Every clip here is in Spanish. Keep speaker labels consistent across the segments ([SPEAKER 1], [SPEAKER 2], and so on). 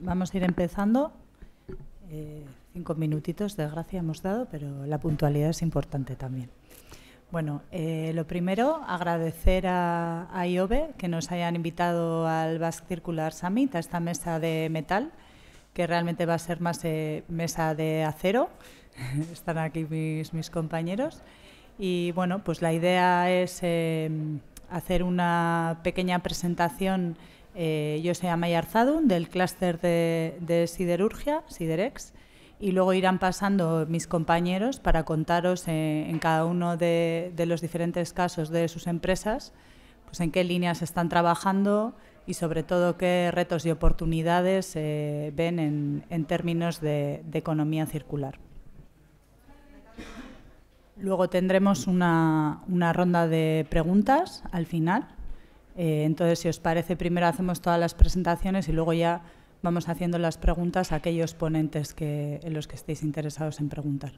[SPEAKER 1] vamos a ir empezando. Eh, cinco minutitos de gracia hemos dado, pero la puntualidad es importante también. Bueno, eh, lo primero, agradecer a, a IOBE que nos hayan invitado al Basque Circular Summit, a esta mesa de metal, que realmente va a ser más eh, mesa de acero. Están aquí mis, mis, compañeros. Y bueno, pues la idea es hacer una pequeña presentación eh, yo soy Amaya Arzadun, del clúster de, siderurgia, Siderex, y luego irán pasando mis compañeros para contaros en, cada uno de, los diferentes casos de sus empresas, pues en qué líneas están trabajando y sobre todo qué retos y oportunidades eh, ven en, términos de, economía circular. Luego tendremos una, ronda de preguntas al final eh, entonces, si os parece, primero hacemos todas las presentaciones y luego ya vamos haciendo las preguntas a aquellos ponentes en los que estéis interesados en preguntar.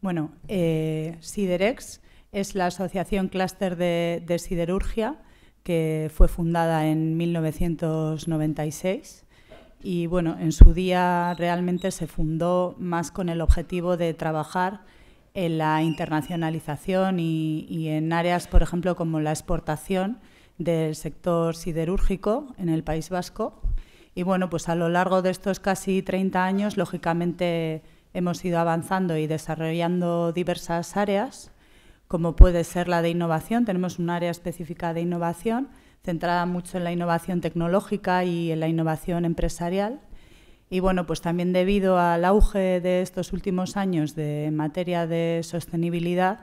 [SPEAKER 1] Bueno, eh, Siderex es la asociación clúster de siderurgia que fue fundada en 1996 y bueno, en su día realmente se fundó más con el objetivo de trabajar en la internacionalización y, en áreas, por ejemplo, como la exportación del sector siderúrgico en el País Vasco. Y bueno, pues a lo largo de estos casi 30 años, lógicamente, hemos ido avanzando y desarrollando diversas áreas como puede ser la de innovación. Tenemos un área específica de innovación centrada mucho en la innovación tecnológica y en la innovación empresarial. Y bueno, pues también debido al auge de estos últimos años de materia de sostenibilidad,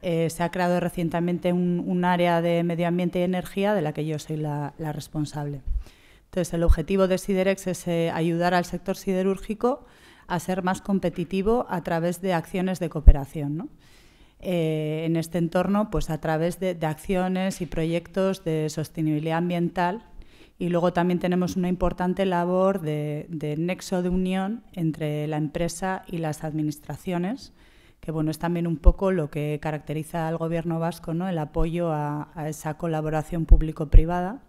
[SPEAKER 1] eh, se ha creado recientemente un, área de medio ambiente y energía de la que yo soy la, responsable. Entonces, el objetivo de Siderex es eh, ayudar al sector siderúrgico a ser más competitivo a través de acciones de cooperación. ¿no? Eh, en este entorno pues a través de, acciones y proyectos de sostenibilidad ambiental y luego también tenemos una importante labor de, nexo de unión entre la empresa y las administraciones, que bueno, es también un poco lo que caracteriza al gobierno vasco, ¿no? el apoyo a, esa colaboración público-privada.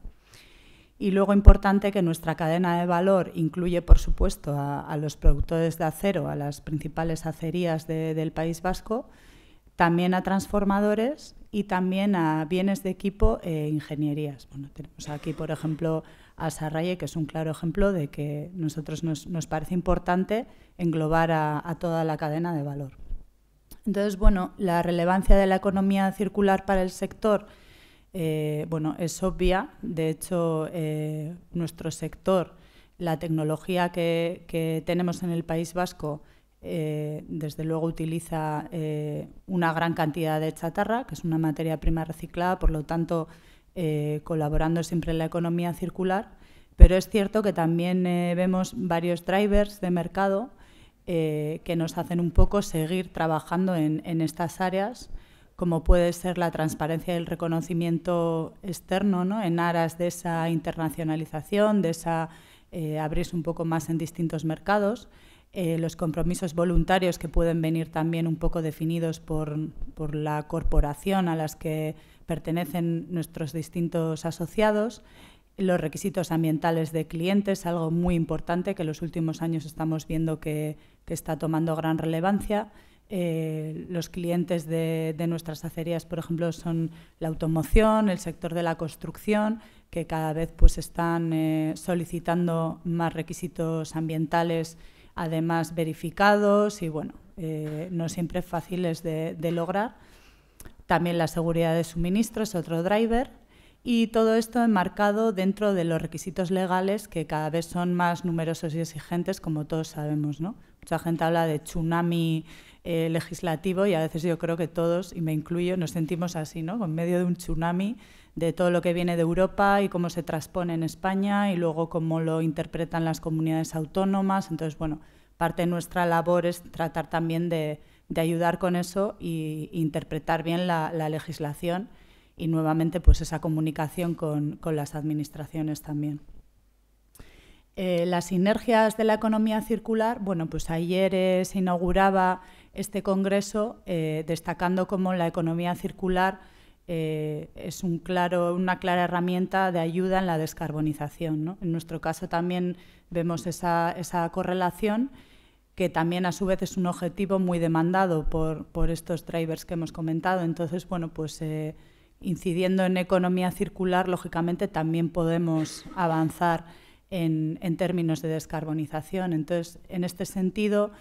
[SPEAKER 1] Y luego importante que nuestra cadena de valor incluye, por supuesto, a, los productores de acero, a las principales acerías del País Vasco, también a transformadores y también a bienes de equipo e ingenierías. Bueno, tenemos aquí, por ejemplo, a Sarraye, que es un claro ejemplo de que nosotros nos, parece importante englobar a, toda la cadena de valor. Entonces, bueno, la relevancia de la economía circular para el sector eh, bueno, es obvia. De hecho, eh, nuestro sector, la tecnología que, que tenemos en el País Vasco, eh, desde luego utiliza eh, una gran cantidad de chatarra, que es una materia prima reciclada, por lo tanto, eh, colaborando siempre en la economía circular. Pero es cierto que también vemos varios drivers de mercado que nos hacen un poco seguir trabajando en, estas áreas, como puede ser la transparencia y el reconocimiento externo, en aras de esa internacionalización, de esa abrirse un poco más en distintos mercados. Eh, los compromisos voluntarios que pueden venir también un poco definidos por, la corporación a las que pertenecen nuestros distintos asociados, los requisitos ambientales de clientes, algo muy importante que en los últimos años estamos viendo que, está tomando gran relevancia. Eh, los clientes de, nuestras acerías, por ejemplo, son la automoción, el sector de la construcción, que cada vez pues, están eh, solicitando más requisitos ambientales además verificados y bueno, eh, no siempre fáciles de, lograr. También la seguridad de suministro es otro driver y todo esto enmarcado dentro de los requisitos legales que cada vez son más numerosos y exigentes, como todos sabemos. Mucha gente habla de tsunami eh, legislativo y a veces yo creo que todos, y me incluyo, nos sentimos así, ¿no? en medio de un tsunami de todo lo que viene de Europa y cómo se transpone en España y luego cómo lo interpretan las comunidades autónomas. Entonces, bueno, parte de nuestra labor es tratar también de, ayudar con eso e interpretar bien la, legislación y nuevamente pues esa comunicación con, las administraciones también. Eh, las sinergias de la economía circular, bueno, pues ayer eh, se inauguraba este congreso eh, destacando cómo la economía circular eh, es claro, una clara herramienta de ayuda en la descarbonización. En nuestro caso también vemos esa, correlación que también a su vez es un objetivo muy demandado por, estos drivers que hemos comentado. Entonces, bueno, pues eh, incidiendo en economía circular, lógicamente también podemos avanzar en términos de descarbonización. Entonces, en este sentido,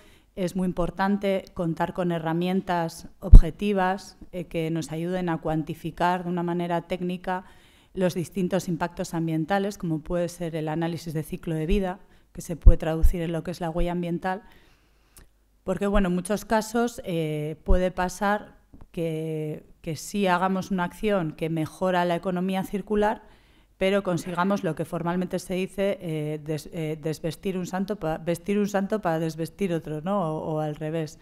[SPEAKER 1] es muy importante contar con herramientas objetivas eh, que nos ayuden a cuantificar de una manera técnica los distintos impactos ambientales, como puede ser el análisis de ciclo de vida, que se puede traducir en lo que es la huella ambiental, porque bueno, en muchos casos eh, puede pasar que si hagamos una acción que mejora la economía circular, pero consigamos lo que formalmente se dice eh, eh, desvestir un santo, vestir un santo para desvestir otro, ¿no? O, al revés.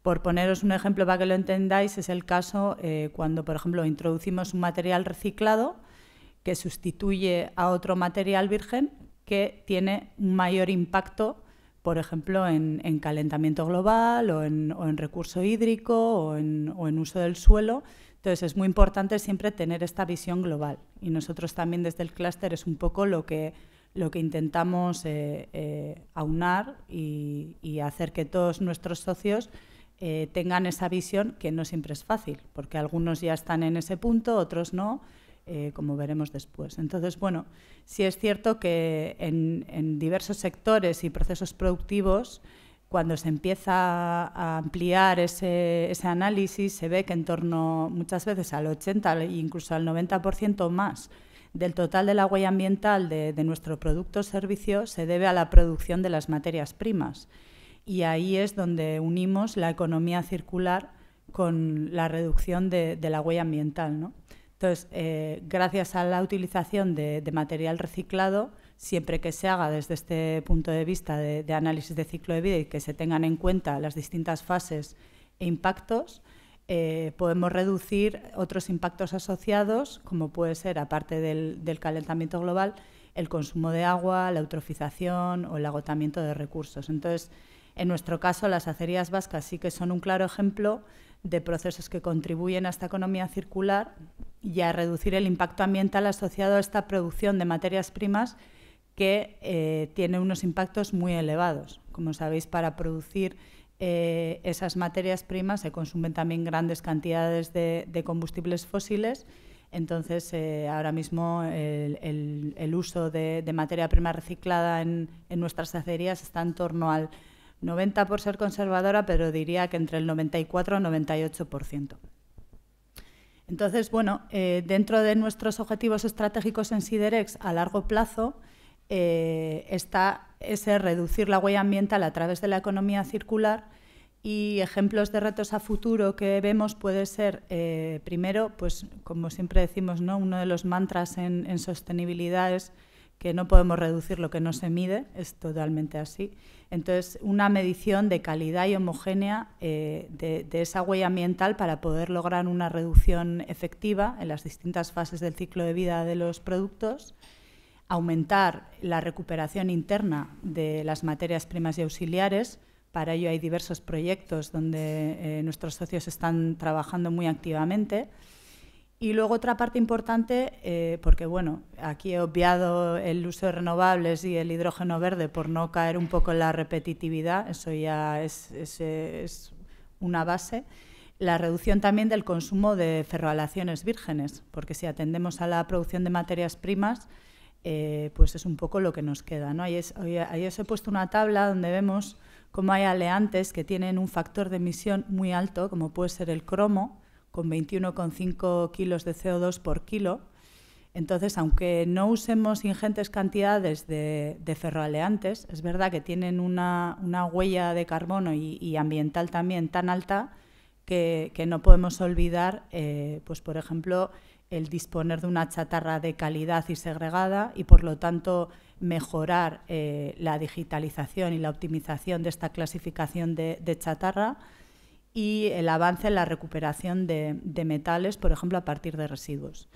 [SPEAKER 1] Por poneros un ejemplo para que lo entendáis, es el caso eh, cuando, por ejemplo, introducimos un material reciclado que sustituye a otro material virgen que tiene un mayor impacto, por ejemplo, en, calentamiento global o en, recurso hídrico o en uso del suelo, entonces, es muy importante siempre tener esta visión global. Y nosotros también desde el clúster es un poco lo que, intentamos eh, eh, aunar y, hacer que todos nuestros socios eh, tengan esa visión que no siempre es fácil, porque algunos ya están en ese punto, otros no, como veremos después. Entonces, bueno, sí es cierto que en diversos sectores y procesos productivos, cuando se empieza a ampliar ese, análisis, se ve que en torno muchas veces al 80 e incluso al 90% más del total de la huella ambiental de, nuestro producto o servicio se debe a la producción de las materias primas. Y ahí es donde unimos la economía circular con la reducción de, la huella ambiental. ¿no? Entonces, eh, gracias a la utilización de material reciclado, siempre que se haga desde este punto de vista de, análisis de ciclo de vida y que se tengan en cuenta las distintas fases e impactos, eh, podemos reducir otros impactos asociados, como puede ser, aparte del, del, calentamiento global, el consumo de agua, la eutrofización o el agotamiento de recursos. Entonces, en nuestro caso, las acerías vascas sí que son un claro ejemplo de procesos que contribuyen a esta economía circular y a reducir el impacto ambiental asociado a esta producción de materias primas que eh, tiene unos impactos muy elevados. Como sabéis, para producir eh, esas materias primas se consumen también grandes cantidades de, combustibles fósiles. Entonces, eh, ahora mismo el, uso de, materia prima reciclada en, nuestras acerías está en torno al 90 por ser conservadora, pero diría que entre el 94 y el 98%. Entonces, bueno, dentro de nuestros objetivos estratégicos en Siderex a largo plazo, eh, está ese reducir la huella ambiental a través de la economía circular y ejemplos de retos a futuro que vemos puede ser, eh, primero, pues como siempre decimos, ¿no? uno de los mantras en, sostenibilidad es que no podemos reducir lo que no se mide, es totalmente así. Entonces, una medición de calidad y homogénea eh, de esa huella ambiental para poder lograr una reducción efectiva en las distintas fases del ciclo de vida de los productos aumentar la recuperación interna de las materias primas y auxiliares. Para ello hay diversos proyectos donde eh, nuestros socios están trabajando muy activamente. Y luego otra parte importante, eh, porque bueno, aquí he obviado el uso de renovables y el hidrógeno verde por no caer un poco en la repetitividad, eso ya es una base. La reducción también del consumo de ferroalaciones vírgenes, porque si atendemos a la producción de materias primas, eh, pues es un poco lo que nos queda. ¿no? os he puesto una tabla donde vemos cómo hay aleantes que tienen un factor de emisión muy alto, como puede ser el cromo, con 21,5 kilos de CO2 por kilo. Entonces, aunque no usemos ingentes cantidades de, de ferroaleantes, es verdad que tienen una, huella de carbono y, ambiental también tan alta que, no podemos olvidar, eh, pues por ejemplo, el disponer de una chatarra de calidad y segregada y, por lo tanto, mejorar eh, la digitalización y la optimización de esta clasificación de, chatarra y el avance en la recuperación de, metales, por ejemplo, a partir de residuos.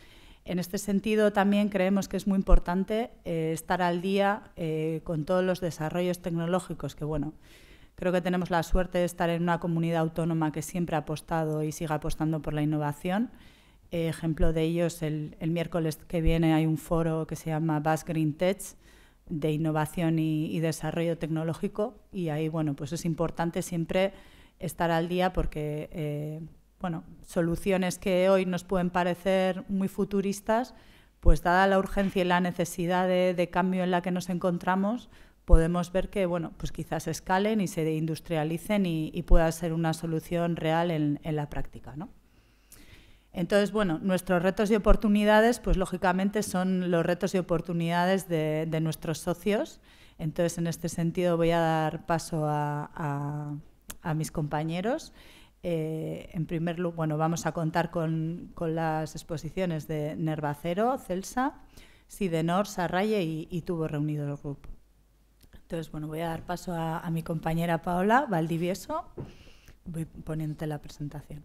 [SPEAKER 1] En este sentido, también creemos que es muy importante eh, estar al día eh, con todos los desarrollos tecnológicos que, bueno, creo que tenemos la suerte de estar en una comunidad autónoma que siempre ha apostado y sigue apostando por la innovación ejemplo de ellos, el, el, miércoles que viene hay un foro que se llama Bas Green Tech de innovación y, desarrollo tecnológico y ahí bueno pues es importante siempre estar al día porque eh, bueno soluciones que hoy nos pueden parecer muy futuristas pues dada la urgencia y la necesidad de, cambio en la que nos encontramos podemos ver que bueno pues quizás escalen y se industrialicen y, y pueda ser una solución real en, en la práctica ¿no? Entonces, bueno, nuestros retos y oportunidades, pues lógicamente son los retos y oportunidades de, nuestros socios. Entonces, en este sentido, voy a dar paso a, mis compañeros. Eh, en primer lugar, bueno, vamos a contar con, las exposiciones de Nervacero, Celsa, Sidenor, Sarraye y, y Tuvo Reunido el Grupo. Entonces, bueno, voy a dar paso a, mi compañera Paola Valdivieso. Voy poniéndote la presentación.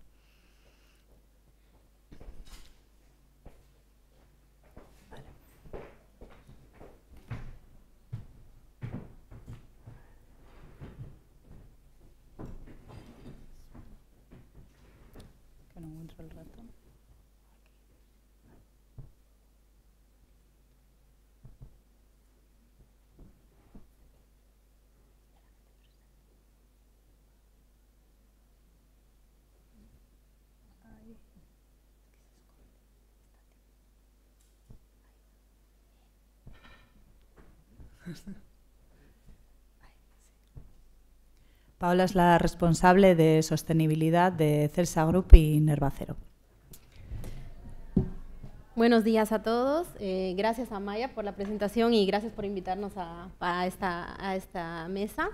[SPEAKER 1] Paula es la responsable de sostenibilidad de Celsa Group y Nervacero.
[SPEAKER 2] Buenos días a todos. Eh, gracias a Maya por la presentación y gracias por invitarnos a, a esta mesa.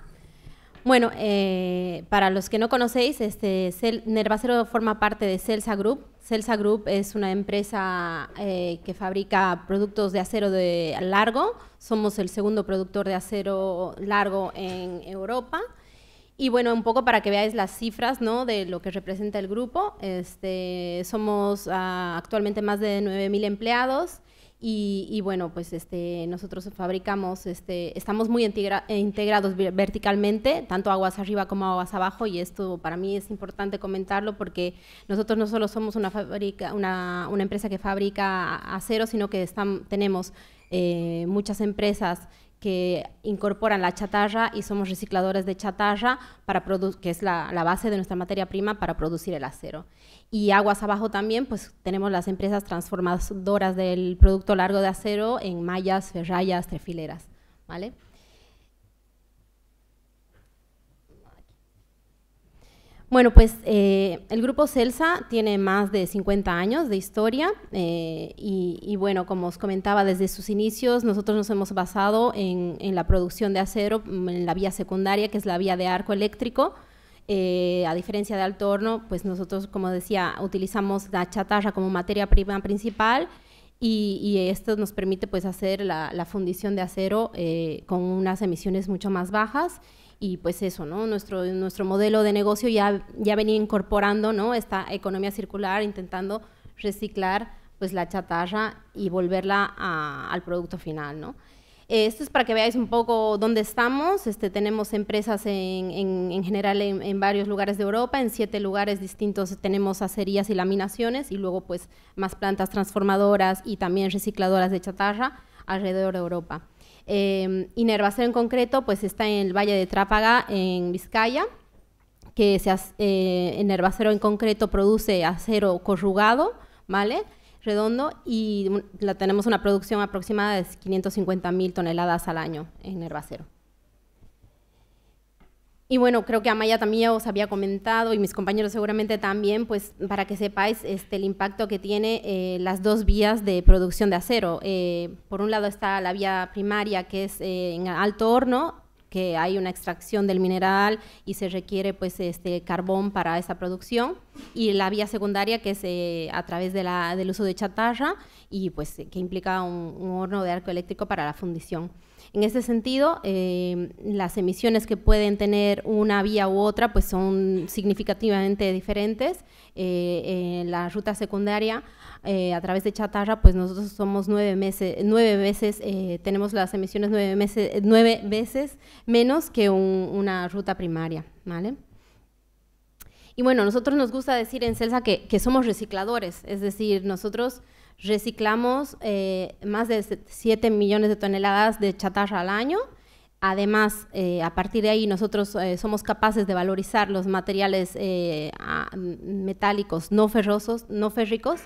[SPEAKER 2] Bueno, eh, para los que no conocéis, este, Nervacero forma parte de Celsa Group. Celsa Group es una empresa eh, que fabrica productos de acero de largo. Somos el segundo productor de acero largo en Europa. Y bueno, un poco para que veáis las cifras ¿no? de lo que representa el grupo. Este, somos ah, actualmente más de 9.000 empleados y, bueno, pues este, nosotros fabricamos, este, estamos muy eh, integrados verticalmente, tanto aguas arriba como aguas abajo, y esto para mí es importante comentarlo porque nosotros no solo somos una, fábrica una, empresa que fabrica acero, sino que tenemos eh, muchas empresas que incorporan la chatarra y somos recicladores de chatarra, para que es la, la base de nuestra materia prima para producir el acero y aguas abajo también, pues tenemos las empresas transformadoras del producto largo de acero en mallas, ferrayas, trefileras, Bueno, pues eh, el grupo Celsa tiene más de 50 años de historia eh, y, bueno, como os comentaba, desde sus inicios nosotros nos hemos basado en la producción de acero en la vía secundaria, que es la vía de arco eléctrico, eh, a diferencia de alto pues nosotros, como decía, utilizamos la chatarra como materia prima principal y, esto nos permite pues hacer la, fundición de acero eh, con unas emisiones mucho más bajas y pues eso, ¿no? Nuestro, nuestro modelo de negocio ya, ya venía incorporando, ¿no? Esta economía circular, intentando reciclar pues la chatarra y volverla al producto final, ¿no? esto es para que veáis un poco dónde estamos. Este, tenemos empresas en, general en, varios lugares de Europa, en siete lugares distintos tenemos acerías y laminaciones y luego pues más plantas transformadoras y también recicladoras de chatarra alrededor de Europa. Eh, en concreto pues está en el Valle de Trápaga, en Vizcaya, que se, eh, en concreto produce acero corrugado, ¿vale? redondo y la, tenemos una producción aproximada de 550 mil toneladas al año en herbacero. Y bueno, creo que Amaya también os había comentado y mis compañeros seguramente también, pues para que sepáis este, el impacto que tiene eh, las dos vías de producción de acero. Eh, por un lado está la vía primaria que es eh, en alto horno que hay una extracción del mineral y se requiere pues este carbón para esa producción y la vía secundaria que es eh, a través de la, del uso de chatarra y pues eh, que implica un, horno de arco eléctrico para la fundición. En ese sentido, eh, las emisiones que pueden tener una vía u otra pues son significativamente diferentes. en la ruta secundaria eh, a través de chatarra, pues nosotros somos nueve meses, nueve veces, eh, tenemos las emisiones nueve, meses, nueve veces menos que una ruta primaria, ¿vale? Y bueno, nosotros nos gusta decir en Celsa que, que somos recicladores, es decir, nosotros reciclamos eh, más de 7 millones de toneladas de chatarra al año. Además, a partir de ahí nosotros somos capaces de valorizar los materiales metálicos no ferrosos, no férricos,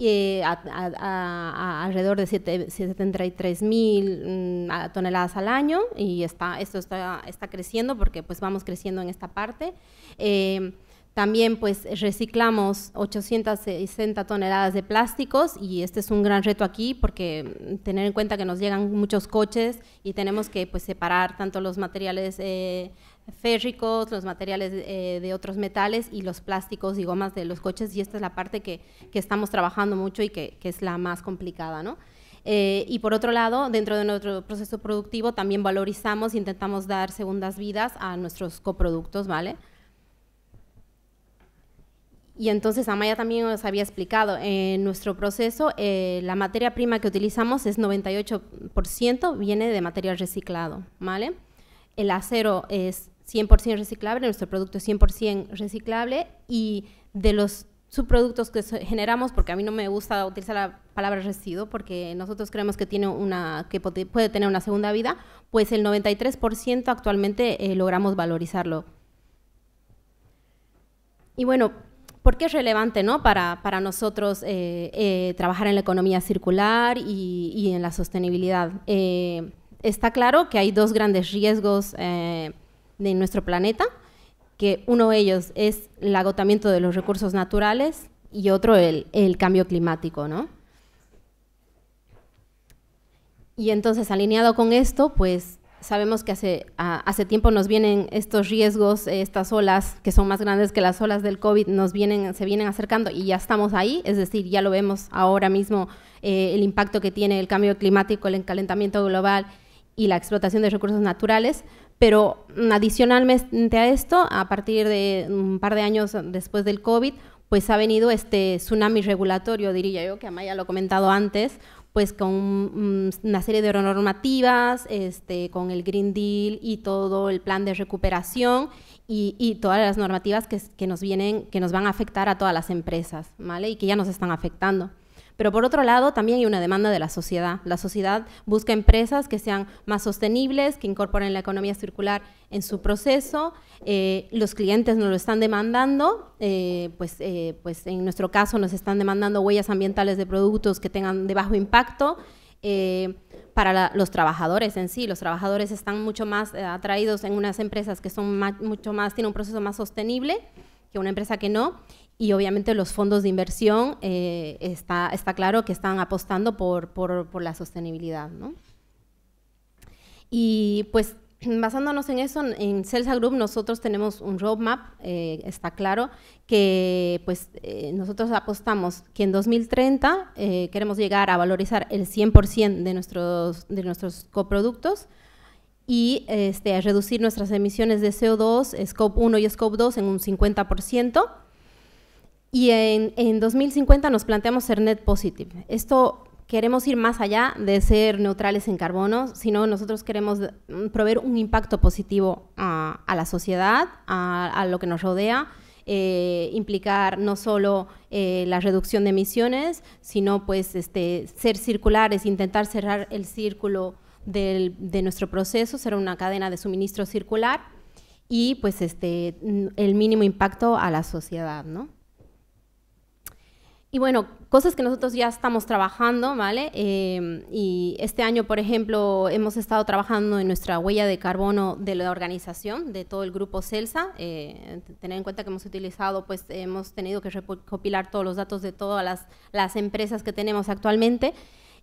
[SPEAKER 2] eh, a, alrededor de 73 mil mm, toneladas al año y está, esto está, creciendo porque pues vamos creciendo en esta parte. Eh, también pues reciclamos 860 toneladas de plásticos y este es un gran reto aquí porque mm, tener en cuenta que nos llegan muchos coches y tenemos que pues separar tanto los materiales eh, férricos, los materiales eh, de otros metales y los plásticos y gomas de los coches y esta es la parte que, estamos trabajando mucho y que, es la más complicada. ¿no? Eh, y por otro lado, dentro de nuestro proceso productivo también valorizamos, e intentamos dar segundas vidas a nuestros coproductos, ¿vale? Y entonces Amaya también os había explicado, en nuestro proceso eh, la materia prima que utilizamos es 98% viene de material reciclado, ¿vale? El acero es 100% reciclable, nuestro producto es 100% reciclable y de los subproductos que generamos, porque a mí no me gusta utilizar la palabra residuo, porque nosotros creemos que, tiene una, que puede tener una segunda vida, pues el 93% actualmente eh, logramos valorizarlo. Y bueno, ¿por qué es relevante ¿no? para, para nosotros eh, eh, trabajar en la economía circular y, y en la sostenibilidad? está claro que hay dos grandes riesgos de nuestro planeta, que uno de ellos es el agotamiento de los recursos naturales y otro el, cambio climático, ¿no? Y entonces, alineado con esto, pues sabemos que hace, hace tiempo nos vienen estos riesgos, eh, estas olas que son más grandes que las olas del COVID, nos vienen, se vienen acercando y ya estamos ahí, es decir, ya lo vemos ahora mismo eh, el impacto que tiene el cambio climático, el encalentamiento global y la explotación de recursos naturales, pero adicionalmente a esto, a partir de un par de años después del COVID, pues ha venido este tsunami regulatorio, diría yo, que Amaya lo ha comentado antes, pues con una serie de normativas, este, con el Green Deal y todo el plan de recuperación y, todas las normativas que, nos vienen, que nos van a afectar a todas las empresas, ¿vale? Y que ya nos están afectando. Pero por otro lado, también hay una demanda de la sociedad. La sociedad busca empresas que sean más sostenibles, que incorporen la economía circular en su proceso. Eh, los clientes nos lo están demandando, eh, pues, eh, pues en nuestro caso nos están demandando huellas ambientales de productos que tengan de bajo impacto. para los trabajadores en sí. Los trabajadores están mucho más atraídos en unas empresas que son mucho más, tienen un proceso más sostenible que una empresa que no y obviamente los fondos de inversión eh, está, está claro que están apostando por, por, la sostenibilidad. ¿no? Y pues basándonos en eso, en Celsa Group nosotros tenemos un roadmap, eh, está claro, que pues eh, nosotros apostamos que en 2030 queremos llegar a valorizar el 100% de nuestros, de nuestros coproductos, y este, a reducir nuestras emisiones de CO2, Scope 1 y Scope 2, en un 50%, y en, 2050 nos planteamos ser net positive. Esto queremos ir más allá de ser neutrales en carbono, sino nosotros queremos mm, proveer un impacto positivo a, la sociedad, a, lo que nos rodea, eh, implicar no solo eh, la reducción de emisiones, sino pues este, ser circulares, intentar cerrar el círculo de nuestro proceso, ser una cadena de suministro circular y pues este, mm, el mínimo impacto a la sociedad, ¿no? Y bueno, cosas que nosotros ya estamos trabajando, ¿vale? Eh, y este año, por ejemplo, hemos estado trabajando en nuestra huella de carbono de la organización, de todo el grupo CELSA. Eh, tener en cuenta que hemos utilizado, pues hemos tenido que recopilar todos los datos de todas las, empresas que tenemos actualmente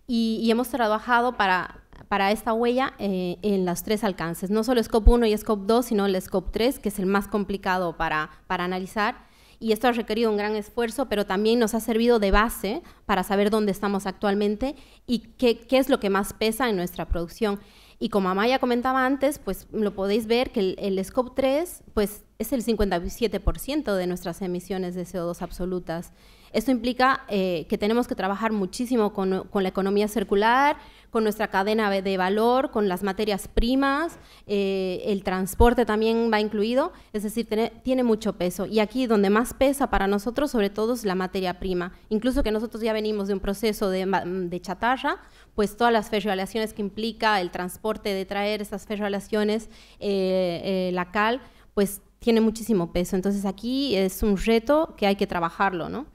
[SPEAKER 2] y, hemos trabajado para, esta huella eh, en los tres alcances, no solo Scope 1 y Scope 2, sino el Scope 3, que es el más complicado para, para analizar y esto ha requerido un gran esfuerzo, pero también nos ha servido de base para saber dónde estamos actualmente y qué, es lo que más pesa en nuestra producción. Y como Amaya comentaba antes, pues lo podéis ver que el, Scope 3 pues, es el 57% de nuestras emisiones de CO2 absolutas. Esto implica eh, que tenemos que trabajar muchísimo con, la economía circular, con nuestra cadena de valor, con las materias primas, eh, el transporte también va incluido, es decir, tiene, mucho peso. Y aquí donde más pesa para nosotros, sobre todo, es la materia prima. Incluso que nosotros ya venimos de un proceso de, chatarra, pues todas las ferroalaciones que implica el transporte de traer esas ferroalaciones, eh, eh, la cal, pues tiene muchísimo peso. Entonces aquí es un reto que hay que trabajarlo, ¿no?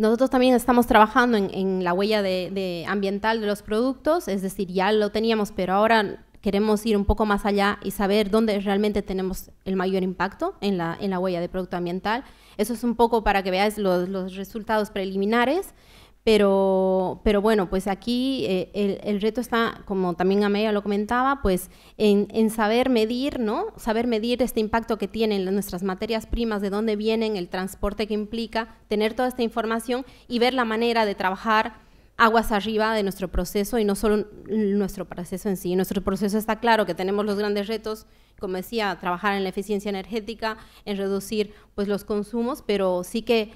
[SPEAKER 2] Nosotros también estamos trabajando en, la huella de, ambiental de los productos, es decir, ya lo teníamos, pero ahora queremos ir un poco más allá y saber dónde realmente tenemos el mayor impacto en la, huella de producto ambiental. Eso es un poco para que veáis los resultados preliminares. Pero, pero bueno, pues aquí eh, el, reto está, como también Amelia lo comentaba, pues en, saber medir, ¿no? Saber medir este impacto que tienen nuestras materias primas, de dónde vienen, el transporte que implica, tener toda esta información y ver la manera de trabajar aguas arriba de nuestro proceso y no solo nuestro proceso en sí. Nuestro proceso está claro que tenemos los grandes retos, como decía, trabajar en la eficiencia energética, en reducir pues los consumos, pero sí que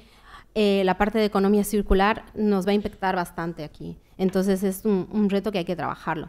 [SPEAKER 2] eh, la parte de economía circular nos va a impactar bastante aquí. Entonces es un, reto que hay que trabajarlo.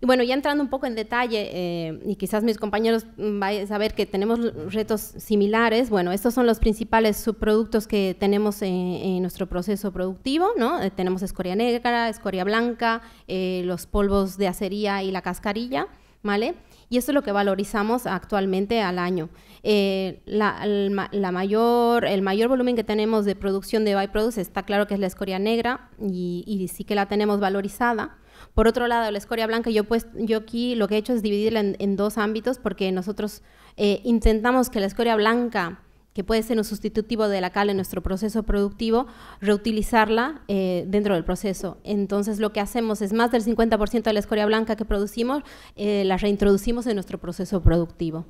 [SPEAKER 2] Y bueno, ya entrando un poco en detalle, eh, y quizás mis compañeros vayan a saber que tenemos retos similares, bueno, estos son los principales subproductos que tenemos en, nuestro proceso productivo, ¿no? Eh, tenemos escoria negra, escoria blanca, los polvos de acería y la cascarilla, ¿vale? y eso es lo que valorizamos actualmente al año. Eh, la, mayor, el mayor volumen que tenemos de producción de byproducts está claro que es la escoria negra y, sí que la tenemos valorizada. Por otro lado, la escoria blanca, yo, pues, yo aquí lo que he hecho es dividirla en, dos ámbitos porque nosotros eh, intentamos que la escoria blanca que puede ser un sustitutivo de la cal en nuestro proceso productivo, reutilizarla eh, dentro del proceso. Entonces lo que hacemos es más del 50% de la escoria blanca que producimos, eh, la reintroducimos en nuestro proceso productivo.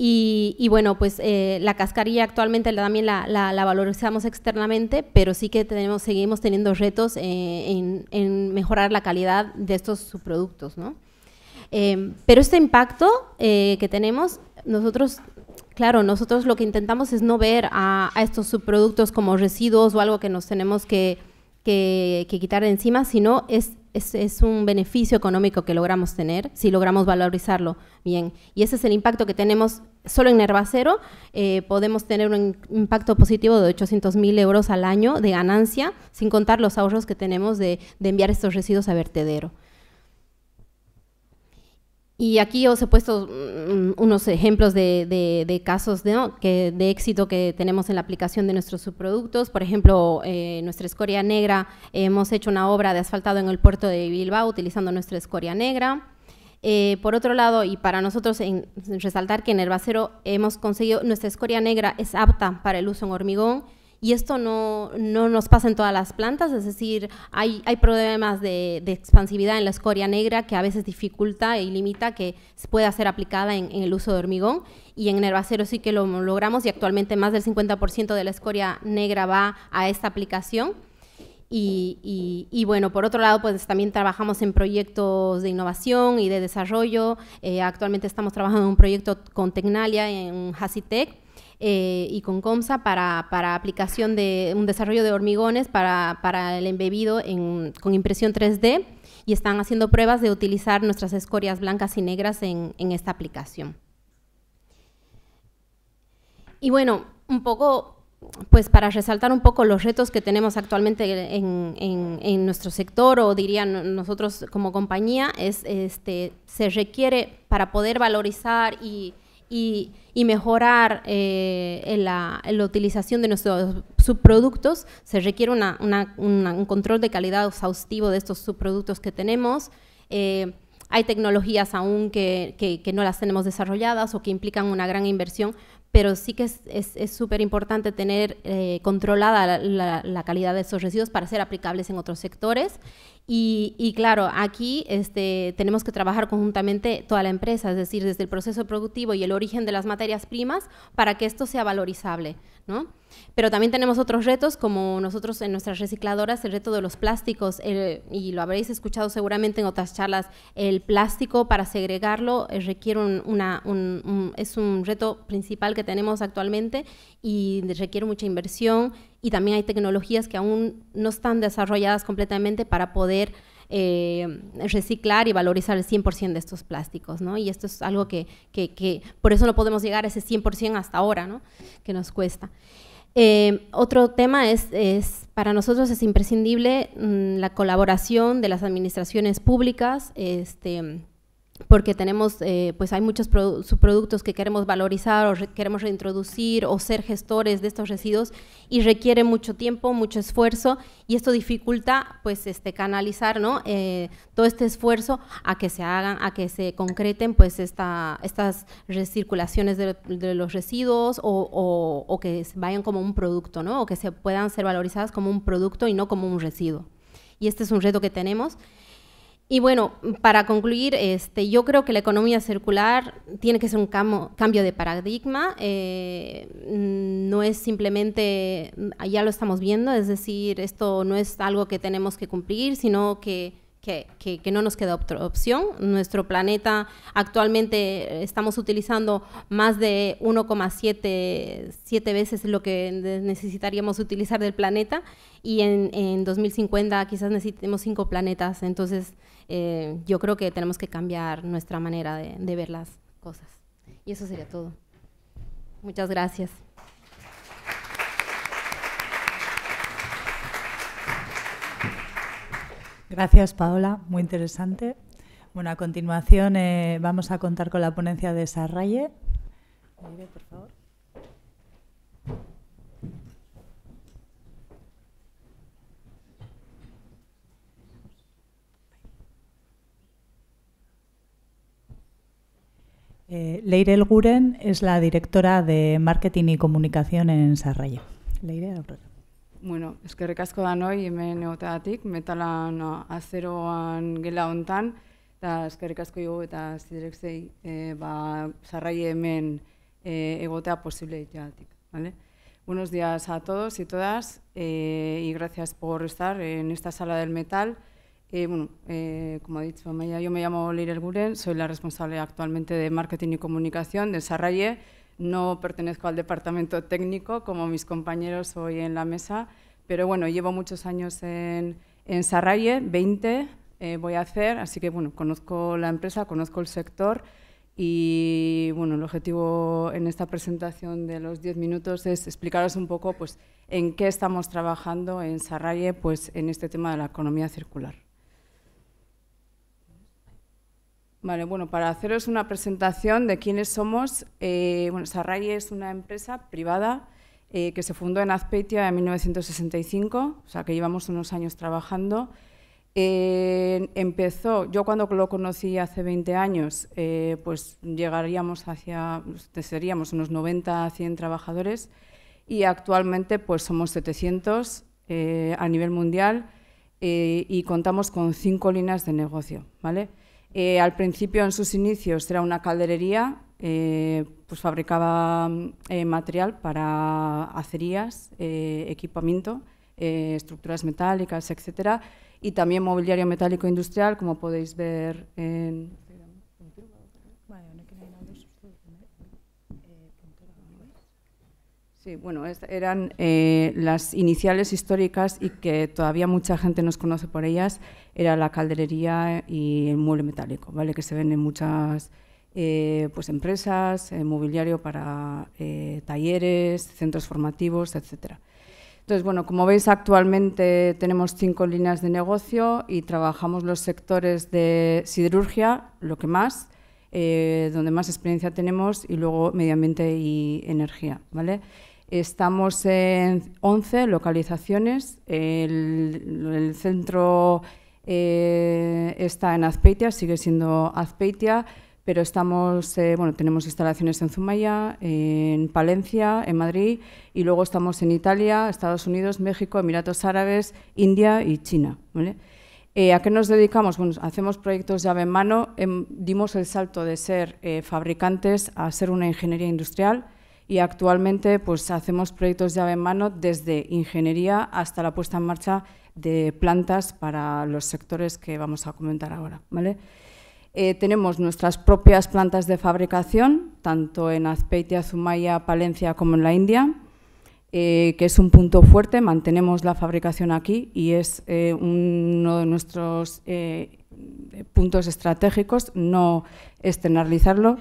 [SPEAKER 2] Y, bueno, pues eh, la cascarilla actualmente también la, la, valorizamos externamente, pero sí que tenemos, seguimos teniendo retos en, mejorar la calidad de estos subproductos. pero este impacto que tenemos nosotros Claro, nosotros lo que intentamos es no ver a, estos subproductos como residuos o algo que nos tenemos que, quitar de encima, sino es, un beneficio económico que logramos tener si logramos valorizarlo bien. Y ese es el impacto que tenemos solo en Nervacero. Eh, podemos tener un impacto positivo de 800 mil euros al año de ganancia, sin contar los ahorros que tenemos de enviar estos residuos a vertedero. Y aquí os he puesto mm, mm, unos ejemplos de, casos de, éxito que tenemos en la aplicación de nuestros subproductos. Por ejemplo, eh, nuestra escoria negra, hemos hecho una obra de asfaltado en el puerto de Bilbao utilizando nuestra escoria negra. Eh, por otro lado, y para nosotros resaltar que en el Herbacero hemos conseguido, nuestra escoria negra es apta para el uso en hormigón, y esto no, nos pasa en todas las plantas, es decir, hay, hay problemas de, expansividad en la escoria negra que a veces dificulta y limita que pueda ser aplicada en, el uso de hormigón. Y en el herbacero sí que lo logramos y actualmente más del 50% de la escoria negra va a esta aplicación. Y, bueno, por otro lado, pues también trabajamos en proyectos de innovación y de desarrollo. Eh, actualmente estamos trabajando en un proyecto con Tecnalia, en Hasitec eh, y con COMSA para, aplicación de un desarrollo de hormigones para, el embebido con impresión 3D y están haciendo pruebas de utilizar nuestras escorias blancas y negras en, esta aplicación. Y bueno, un poco pues para resaltar un poco los retos que tenemos actualmente en, en, nuestro sector o diría nosotros como compañía, es este, se requiere para poder valorizar y y, mejorar eh, la, utilización de nuestros subproductos, se requiere un control de calidad exhaustivo de estos subproductos que tenemos. Eh, hay tecnologías aún que, que, no las tenemos desarrolladas o que implican una gran inversión, pero sí que es súper importante tener eh, controlada la, la, calidad de esos residuos para ser aplicables en otros sectores y, claro, aquí este, tenemos que trabajar conjuntamente toda la empresa, es decir, desde el proceso productivo y el origen de las materias primas para que esto sea valorizable. Pero también tenemos otros retos, como nosotros en nuestras recicladoras, el reto de los plásticos, eh, y lo habréis escuchado seguramente en otras charlas, el plástico para segregarlo eh, requiere es un reto principal que tenemos actualmente y requiere mucha inversión, y también hay tecnologías que aún no están desarrolladas completamente para poder eh, reciclar y valorizar el 100% de estos plásticos, Y esto es algo que, por eso no podemos llegar a ese 100% hasta ahora, Que nos cuesta. Eh, otro tema es, para nosotros es imprescindible mm, la colaboración de las administraciones públicas, este, porque tenemos, eh, pues hay muchos subproductos que queremos valorizar o queremos reintroducir o ser gestores de estos residuos y requiere mucho tiempo, mucho esfuerzo y esto dificulta, pues, este, canalizar, ¿no? Eh, todo este esfuerzo a que se hagan, a que se concreten, pues, esta, estas recirculaciones de, los residuos o, o, o que vayan como un producto, ¿no? O que se puedan ser valorizadas como un producto y no como un residuo. Y este es un reto que tenemos. Y bueno, para concluir, este, yo creo que la economía circular tiene que ser un cambio de paradigma. Eh, no es simplemente, mm, ya lo estamos viendo, es decir, esto no es algo que tenemos que cumplir, sino que, que, no nos queda otra opción. Nuestro planeta actualmente estamos utilizando más de 1,7 veces lo que necesitaríamos utilizar del planeta y en, en 2050 quizás necesitemos cinco planetas. Entonces, eh, yo creo que tenemos que cambiar nuestra manera de, ver las cosas. Y eso sería todo. Muchas gracias.
[SPEAKER 1] Gracias, Paola. Muy interesante. Bueno, a continuación eh, vamos a contar con la ponencia de Sarraye. por favor. Eh, Leire Elguren es la directora de Marketing y Comunicación en Sarraya. Leire,
[SPEAKER 3] Bueno, eskerrik asko da noi, hemen a metalan azeroan gela hontan, eta eskerrik asko jo eta zidirek e, eh, ba, sarrai hemen e, egotea posible ¿vale? Buenos días a todos y todas y gracias por estar en esta sala del metal. Eh, bueno, eh, como ha dicho yo me llamo Líder Guren, soy la responsable actualmente de Marketing y Comunicación de Sarraye. No pertenezco al departamento técnico como mis compañeros hoy en la mesa, pero bueno, llevo muchos años en, en Sarraye, 20 eh, voy a hacer, así que bueno, conozco la empresa, conozco el sector y bueno, el objetivo en esta presentación de los 10 minutos es explicaros un poco pues, en qué estamos trabajando en Sarraye pues, en este tema de la economía circular. Vale, bueno, para haceros una presentación de quiénes somos, eh, Sarray es una empresa privada eh, que se fundó en Azpeitia en 1965, o sea que llevamos unos años trabajando. Eh, empezó, yo cuando lo conocí hace 20 años, pues llegaríamos hacia, pues, seríamos unos 90 a 100 trabajadores y actualmente pues somos 700 a nivel mundial y contamos con cinco líneas de negocio, ¿vale? Eh, al principio, en sus inicios, era una calderería, eh, pues fabricaba mm, eh, material para acerías, equipamiento, estructuras metálicas, etcétera, y también mobiliario metálico industrial, como podéis ver en, Sí, bueno, eran eh, las iniciales históricas y que todavía mucha gente nos conoce por ellas, era la calderería y el mueble metálico, ¿vale? que se ven en muchas eh, pues empresas, eh, mobiliario para talleres, centros formativos, etc. Entonces, bueno, como veis actualmente tenemos cinco líneas de negocio y trabajamos los sectores de siderurgia, lo que más, donde más experiencia tenemos, y luego medio ambiente y energía, ¿vale? Estamos en 11 localizaciones. El, centro eh, está en Azpeitia, sigue siendo Azpeitia, pero estamos, eh, bueno, tenemos instalaciones en Zumaya, en Palencia, en Madrid y luego estamos en Italia, Estados Unidos, México, Emiratos Árabes, India y China. Eh, ¿A qué nos dedicamos? Bueno, hacemos proyectos llave en mano, em, dimos el salto de ser fabricantes a ser una ingeniería industrial y actualmente pues, hacemos proyectos llave en mano desde ingeniería hasta la puesta en marcha de plantas para los sectores que vamos a comentar ahora. Eh, tenemos nuestras propias plantas de fabricación, tanto en Azpeitia, Zumaya, Palencia como en la India, eh, que es un punto fuerte, mantenemos la fabricación aquí y es eh, uno de nuestros puntos estratégicos, no externalizarlo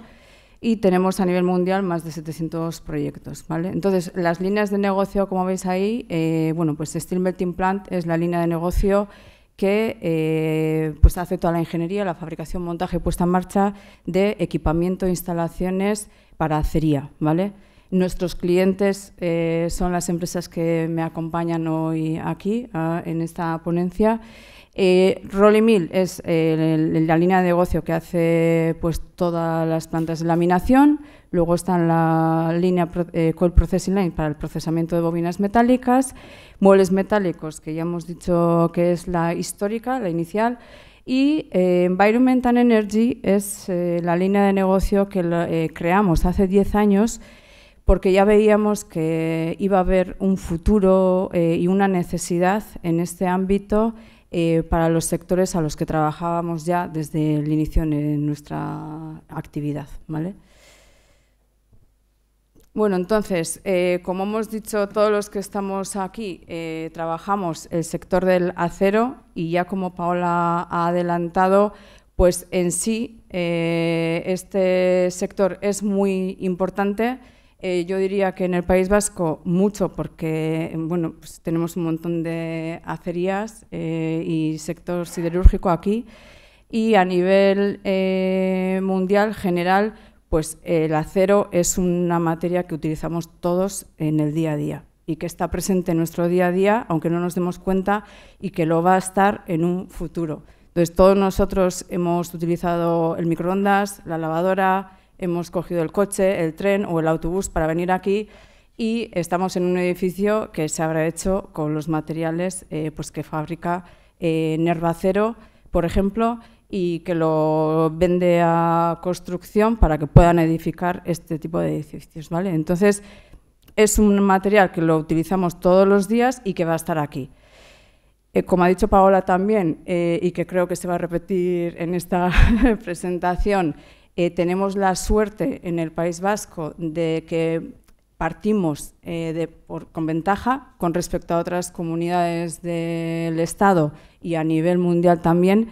[SPEAKER 3] y tenemos a nivel mundial más de 700 proyectos. ¿vale? Entonces, las líneas de negocio, como veis ahí, eh, bueno, pues Steel Melting Plant es la línea de negocio que eh, pues hace toda la ingeniería, la fabricación, montaje y puesta en marcha de equipamiento e instalaciones para acería. ¿vale? Nuestros clientes eh, son las empresas que me acompañan hoy aquí ah, en esta ponencia. Eh, Mill es eh, la línea de negocio que hace pues, todas las plantas de laminación. Luego está la línea eh, Coil Processing Line para el procesamiento de bobinas metálicas. Muebles metálicos, que ya hemos dicho que es la histórica, la inicial. Y eh, Environment and Energy es la línea de negocio que creamos hace 10 años porque ya veíamos que iba a haber un futuro y una necesidad en este ámbito eh, para los sectores a los que trabajábamos ya desde el inicio en, nuestra actividad. Bueno, entonces, eh, como hemos dicho, todos los que estamos aquí eh, trabajamos el sector del acero y ya como Paola ha adelantado, pues en sí este sector es muy importante eh, yo diría que en el País Vasco mucho porque bueno, pues tenemos un montón de acerías eh, y sector siderúrgico aquí y a nivel eh, mundial general pues el acero es una materia que utilizamos todos en el día a día y que está presente en nuestro día a día aunque no nos demos cuenta y que lo va a estar en un futuro. Entonces todos nosotros hemos utilizado el microondas, la lavadora, hemos cogido el coche, el tren o el autobús para venir aquí y estamos en un edificio que se habrá hecho con los materiales eh, pues que fabrica eh, Nerva Nervacero, por ejemplo, y que lo vende a construcción para que puedan edificar este tipo de edificios. ¿vale? Entonces, es un material que lo utilizamos todos los días y que va a estar aquí. Eh, como ha dicho Paola también, y que creo que se va a repetir en esta presentación, eh, tenemos la suerte en el País Vasco de que partimos eh, con ventaja con respecto a otras comunidades del Estado y a nivel mundial también,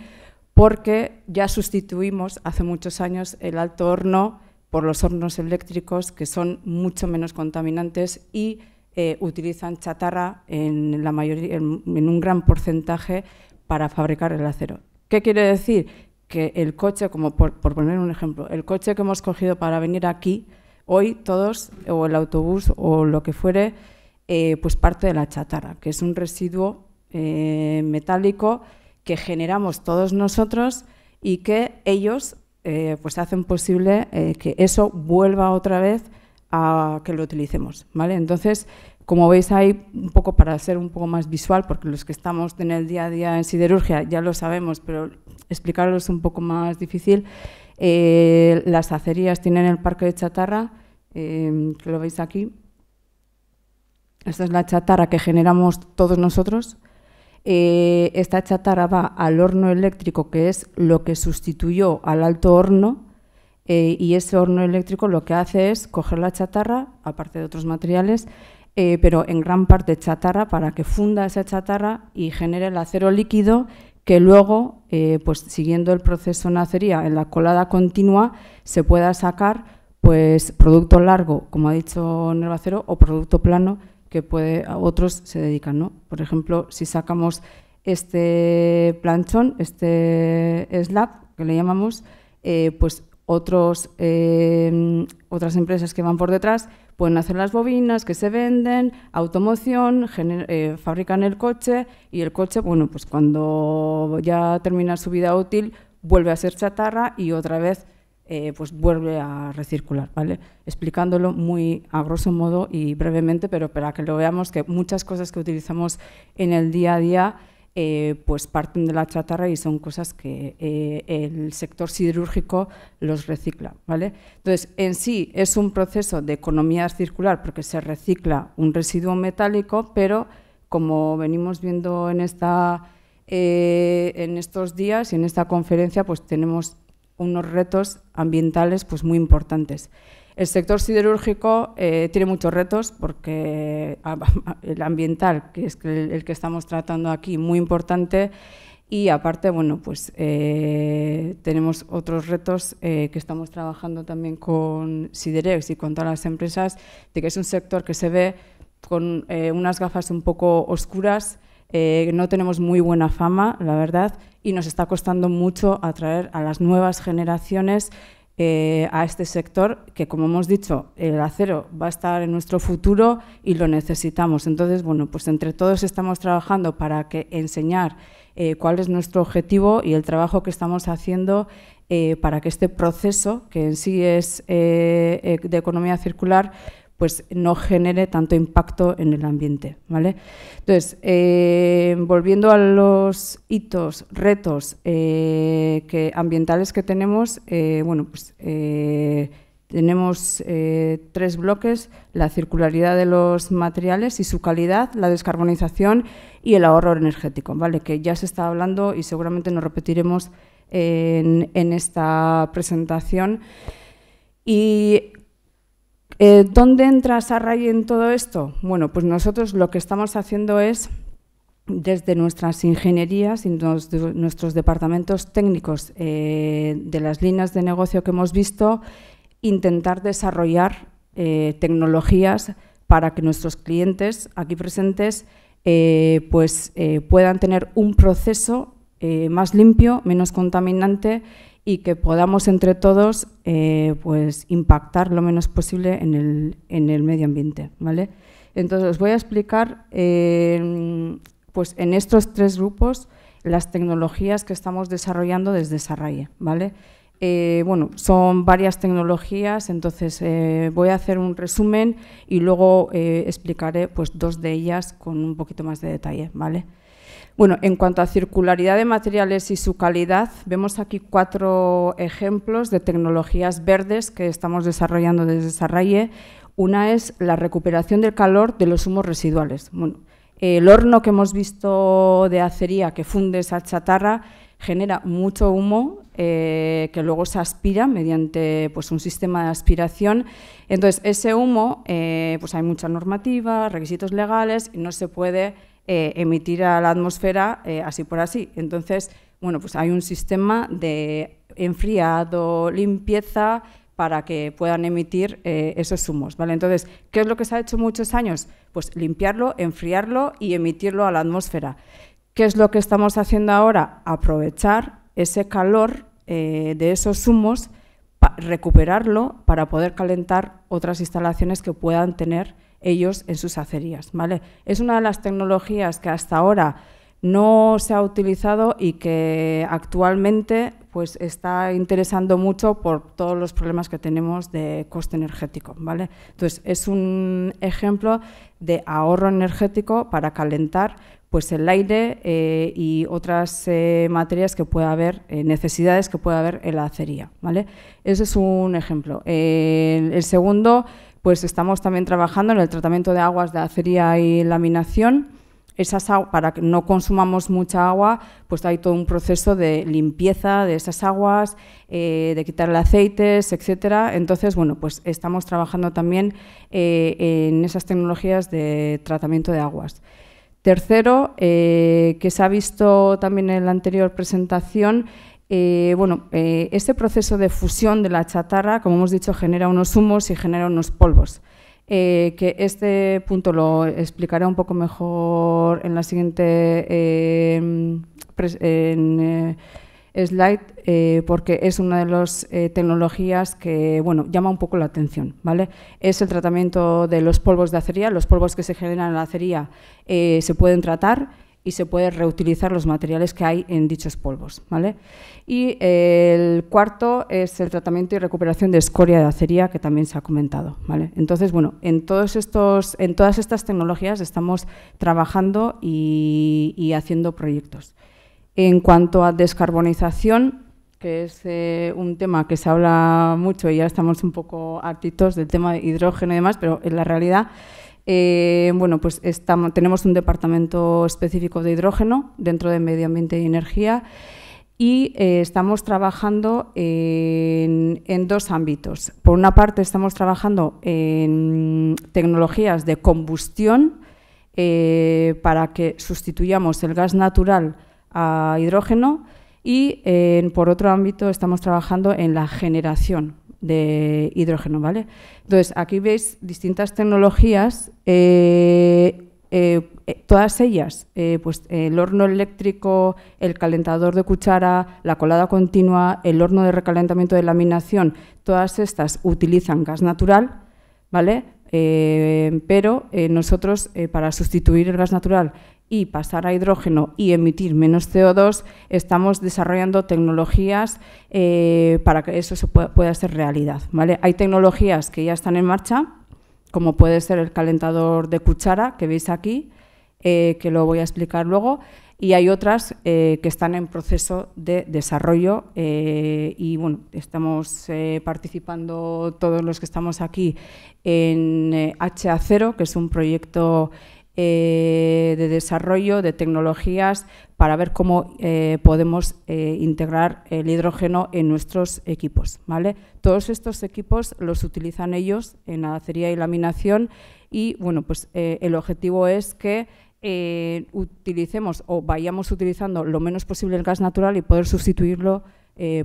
[SPEAKER 3] porque ya sustituimos hace muchos años el alto horno por los hornos eléctricos que son mucho menos contaminantes y eh, utilizan chatarra en, la en un gran porcentaje para fabricar el acero. ¿Qué quiere decir? que el coche, como por, poner un ejemplo, el coche que hemos cogido para venir aquí, hoy todos, o el autobús o lo que fuere, eh, pues parte de la chatarra, que es un residuo eh, metálico que generamos todos nosotros y que ellos eh, pues hacen posible que eso vuelva otra vez a que lo utilicemos, ¿vale? Entonces, como veis ahí, un poco para ser un poco más visual, porque los que estamos en el día a día en siderurgia ya lo sabemos, pero explicarlo es un poco más difícil. Eh, las acerías tienen el parque de chatarra, eh, que lo veis aquí. Esta es la chatarra que generamos todos nosotros. Eh, esta chatarra va al horno eléctrico, que es lo que sustituyó al alto horno, y ese horno eléctrico lo que hace es coger la chatarra, aparte de otros materiales, eh, pero en gran parte chatarra, para que funda esa chatarra y genere el acero líquido que luego, eh, pues siguiendo el proceso nacería en la colada continua, se pueda sacar pues producto largo, como ha dicho Nervacero, o producto plano, que puede, otros se dedican. Por ejemplo, si sacamos este planchón, este slab, que le llamamos, eh, pues otros, otras empresas que van por detrás pueden hacer las bobinas que se venden, automoción, eh, fabrican el coche y el coche, bueno, pues cuando ya termina su vida útil, vuelve a ser chatarra y otra vez eh, pues vuelve a recircular, ¿vale? Explicándolo muy a grosso modo y brevemente, pero para que lo veamos que muchas cosas que utilizamos en el día a día eh, pues parten de la chatarra y son cosas que eh, el sector siderúrgico los recicla. ¿vale? Entonces, en sí es un proceso de economía circular porque se recicla un residuo metálico, pero como venimos viendo en, esta, eh, en estos días y en esta conferencia, pues tenemos unos retos ambientales pues, muy importantes. El sector siderúrgico eh, tiene muchos retos porque ah, ah, el ambiental, que es el que estamos tratando aquí, muy importante, y aparte, bueno, pues eh, tenemos otros retos eh, que estamos trabajando también con Siderex y con todas las empresas, de que es un sector que se ve con unas gafas un poco oscuras, no tenemos muy buena fama, la verdad, y nos está costando mucho atraer a las nuevas generaciones eh, a este sector que, como hemos dicho, el acero va a estar en nuestro futuro y lo necesitamos. Entonces, bueno, pues entre todos estamos trabajando para enseñar eh, cuál es nuestro objetivo y el trabajo que estamos haciendo eh, para que este proceso, que en sí es de economía circular, pues no genere tanto impacto en el ambiente. ¿vale? Entonces, eh, volviendo a los hitos, retos eh, ambientales que tenemos, eh, bueno, pues tenemos tres bloques, la circularidad de los materiales y su calidad, la descarbonización y el ahorro energético, ¿vale? que ya se está hablando y seguramente nos repetiremos en, en esta presentación. Y eh, ¿Dónde entra Sarray en todo esto? Bueno, pues nosotros lo que estamos haciendo es, desde nuestras ingenierías y nuestros departamentos técnicos eh, de las líneas de negocio que hemos visto, intentar desarrollar eh, tecnologías para que nuestros clientes aquí presentes pues, puedan tener un proceso más limpio, menos contaminante y que podamos entre todos eh, pues impactar lo menos posible en el, medio ambiente. ¿vale? Entonces os voy a explicar eh, pues en estos tres grupos las tecnologías que estamos desarrollando desde Sarraye. ¿vale? Eh, bueno, son varias tecnologías, entonces voy a hacer un resumen y luego explicaré pues, dos de ellas con un poquito más de detalle. ¿vale? Bueno, en cuanto a circularidad de materiales y su calidad, vemos aquí cuatro ejemplos de tecnologías verdes que estamos desarrollando desde Sarraye. Una es la recuperación del calor de los humos residuales. el horno que hemos visto de acería que funde esa chatarra genera mucho humo eh, que luego se aspira mediante pues, un sistema de aspiración. Entonces, ese humo, eh, pues hay mucha normativa, requisitos legales y no se puede eh, emitir a la atmósfera eh, así por así. Entonces, bueno, pues hay un sistema de enfriado, limpieza, para que puedan emitir eh, esos humos. ¿vale? Entonces, ¿qué es lo que se ha hecho muchos años? Pues limpiarlo, enfriarlo y emitirlo a la atmósfera. ¿Qué es lo que estamos haciendo ahora? Aprovechar ese calor de esos humos, recuperarlo para poder calentar otras instalaciones que puedan tener ellos en sus acerías. ¿vale? Es una de las tecnologías que hasta ahora no se ha utilizado y que actualmente pues, está interesando mucho por todos los problemas que tenemos de coste energético. ¿vale? Entonces, es un ejemplo de ahorro energético para calentar pues, el aire eh, y otras eh, materias que pueda haber, eh, necesidades que pueda haber en la acería. ¿vale? Ese es un ejemplo. el segundo pues estamos también trabajando en el tratamiento de aguas de acería y laminación. Esas, para que no consumamos mucha agua, pues hay todo un proceso de limpieza de esas aguas, eh, de de quitarle aceites, etcétera. Entonces, bueno, pues estamos trabajando también eh, en esas tecnologías de tratamiento de aguas. Tercero, eh, que se ha visto también en la anterior presentación, eh, bueno, eh, este proceso de fusión de la chatarra, como hemos dicho, genera unos humos y genera unos polvos. Eh, que este punto lo explicaré un poco mejor en la siguiente em, slide, porque es una de las tecnologías que bueno, llama un poco la atención. ¿vale? Es el tratamiento de los polvos de acería. Los polvos que se generan en la acería se pueden tratar y se puede reutilizar los materiales que hay en dichos polvos. ¿vale? Y eh, el cuarto es el tratamiento y recuperación de escoria de acería, que también se ha comentado. ¿vale? Entonces, bueno, en, todos estos, en todas estas tecnologías estamos trabajando y, haciendo proyectos. En cuanto a descarbonización, que es eh, un tema que se habla mucho y ya estamos un poco hartitos del tema de hidrógeno y demás, pero en la realidad eh, bueno, pues tenemos un departamento específico de hidrógeno dentro de Medio Ambiente y Energía y eh, estamos trabajando en, dos ámbitos. Por una parte, estamos trabajando en tecnologías de combustión eh, para que sustituyamos el gas natural a hidrógeno y, por otro ámbito, estamos trabajando en la generación de hidrógeno, ¿vale? Entonces, aquí veis distintas tecnologías, eh, eh, eh, todas ellas, pues el horno eléctrico, el calentador de cuchara, la colada continua, el horno de recalentamiento de laminación, todas estas utilizan gas natural, ¿vale? pero nosotros, para sustituir el gas natural y pasar a hidrógeno y emitir menos CO2, estamos desarrollando tecnologías eh, para que eso se pueda, ser realidad. ¿vale? Hay tecnologías que ya están en marcha, como puede ser el calentador de cuchara que veis aquí, eh, que lo voy a explicar luego, y hay otras eh, que están en proceso de desarrollo y bueno, estamos participando todos los que estamos aquí en HA0, que es un proyecto eh, de desarrollo de tecnologías para ver cómo eh, podemos eh, integrar el hidrógeno en nuestros equipos. ¿vale? Todos estos equipos los utilizan ellos en acería y laminación y bueno, pues, el objetivo es que utilicemos o vayamos utilizando lo menos posible el gas natural y poder sustituirlo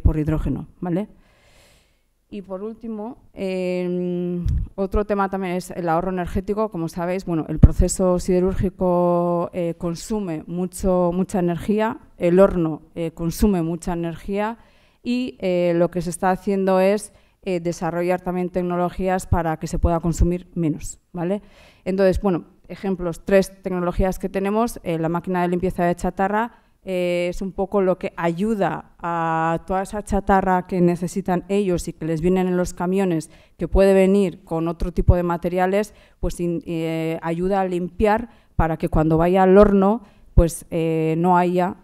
[SPEAKER 3] por hidrógeno. ¿vale? Y por último, em, otro tema también es el ahorro energético. Como sabéis, bueno, el proceso siderúrgico eh, consume mucho, mucha energía, el horno eh, consume mucha energía y eh, lo que se está haciendo es desarrollar también tecnologías para que se pueda consumir menos. ¿vale? Entonces, bueno, ejemplos, tres tecnologías que tenemos, la máquina de limpieza de chatarra, eh, es un poco lo que ayuda a toda esa chatarra que necesitan ellos y que les vienen en los camiones, que puede venir con otro tipo de materiales, pues eh, ayuda a limpiar para que cuando vaya al horno pues eh, no haya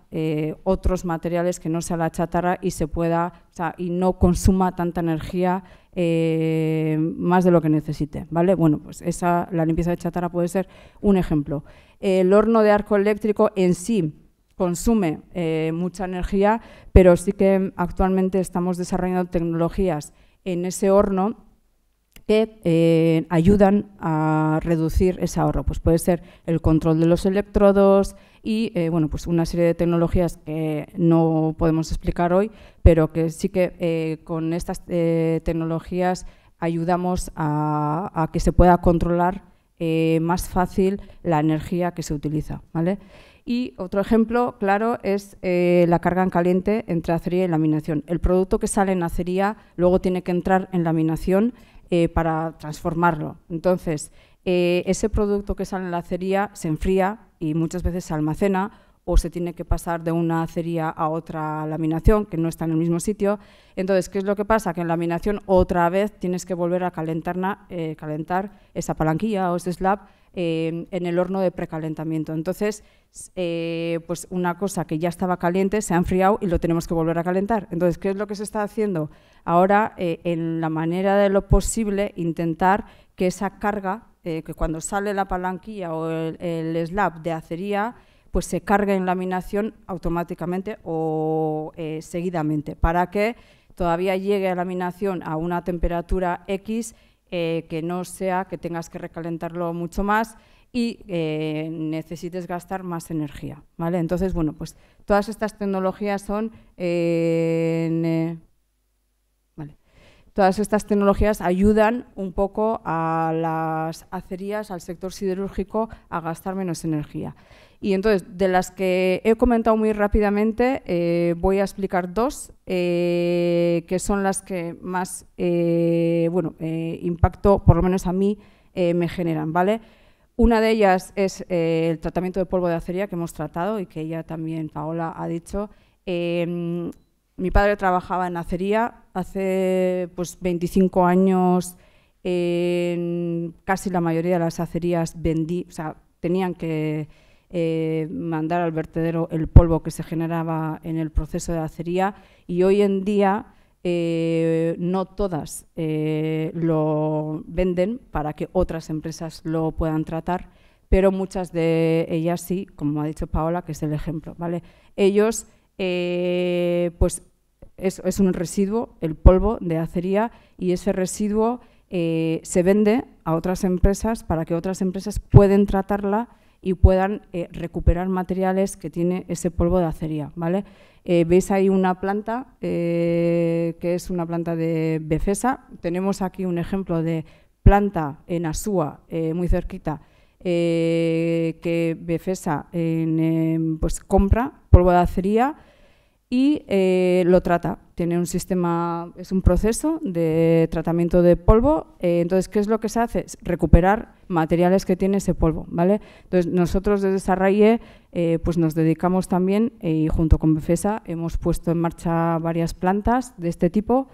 [SPEAKER 3] otros materiales que no sea la chatarra y se pueda y no consuma tanta energía más de lo que necesite, ¿vale? Bueno, pues esa, la limpieza de chatarra puede ser un ejemplo. El horno de arco eléctrico en sí consume eh, mucha energía, pero sí que actualmente estamos desarrollando tecnologías en ese horno que eh, ayudan a reducir ese ahorro. Pues puede ser el control de los electrodos y eh, bueno, pues una serie de tecnologías que no podemos explicar hoy, pero que sí que con estas tecnologías ayudamos a, a, que se pueda controlar más fácil la energía que se utiliza. ¿vale? Y otro ejemplo claro es eh, la carga en caliente entre acería y laminación. El producto que sale en acería luego tiene que entrar en laminación eh, para transformarlo. Entonces, eh, ese producto que sale en la acería se enfría y muchas veces se almacena o se tiene que pasar de una acería a otra laminación, que no está en el mismo sitio. Entonces, ¿qué es lo que pasa? Que en laminación otra vez tienes que volver a calentar, eh, calentar esa palanquilla o ese slab eh, en el horno de precalentamiento. Entonces, eh, pues una cosa que ya estaba caliente se ha enfriado y lo tenemos que volver a calentar. Entonces, ¿qué es lo que se está haciendo? Ahora, en la manera de lo posible, intentar que esa carga, que cuando sale la palanquilla o el slab de acería, pues se carga en laminación automáticamente o eh, seguidamente, para que todavía llegue a laminación a una temperatura X eh, que no sea que tengas que recalentarlo mucho más y eh, necesites gastar más energía, ¿vale? Entonces, bueno, pues todas estas tecnologías son... todas estas tecnologías ayudan un poco a las acerías, al sector siderúrgico, a gastar menos energía. Y entonces, de las que he comentado muy rápidamente, eh, voy a explicar dos, eh, que son las que más eh, bueno, impacto, por lo menos a mí, me generan. ¿vale? Una de ellas es el tratamiento de polvo de acería que hemos tratado y que ella también Paola ha dicho. Em, mi padre trabajaba en acería hace pues, 25 años casi la mayoría de las acerías vendí, o sea, tenían que eh, mandar al vertedero el polvo que se generaba en el proceso de acería y hoy en día eh, no todas eh, lo venden para que otras empresas lo puedan tratar, pero muchas de ellas sí, como ha dicho Paola, que es el ejemplo. ¿vale? Ellos, pues es, es, un residuo, el polvo de acería, y ese residuo se vende a otras empresas para que otras empresas puedan tratarla y puedan eh, recuperar materiales que tiene ese polvo de acería. ¿vale? Eh, Veis ahí una planta eh, que es una planta de Befesa. Tenemos aquí un ejemplo de planta en Asúa, muy cerquita, que Befesa pues, compra polvo de acería y eh, lo trata. Tiene un sistema, es un proceso de tratamiento de polvo. Eh, entonces, ¿qué es lo que se hace? Es recuperar materiales que tiene ese polvo, ¿vale? Entonces, nosotros desde Sarraye eh, pues nos dedicamos también, y junto con Befesa, hemos puesto en marcha varias plantas de este tipo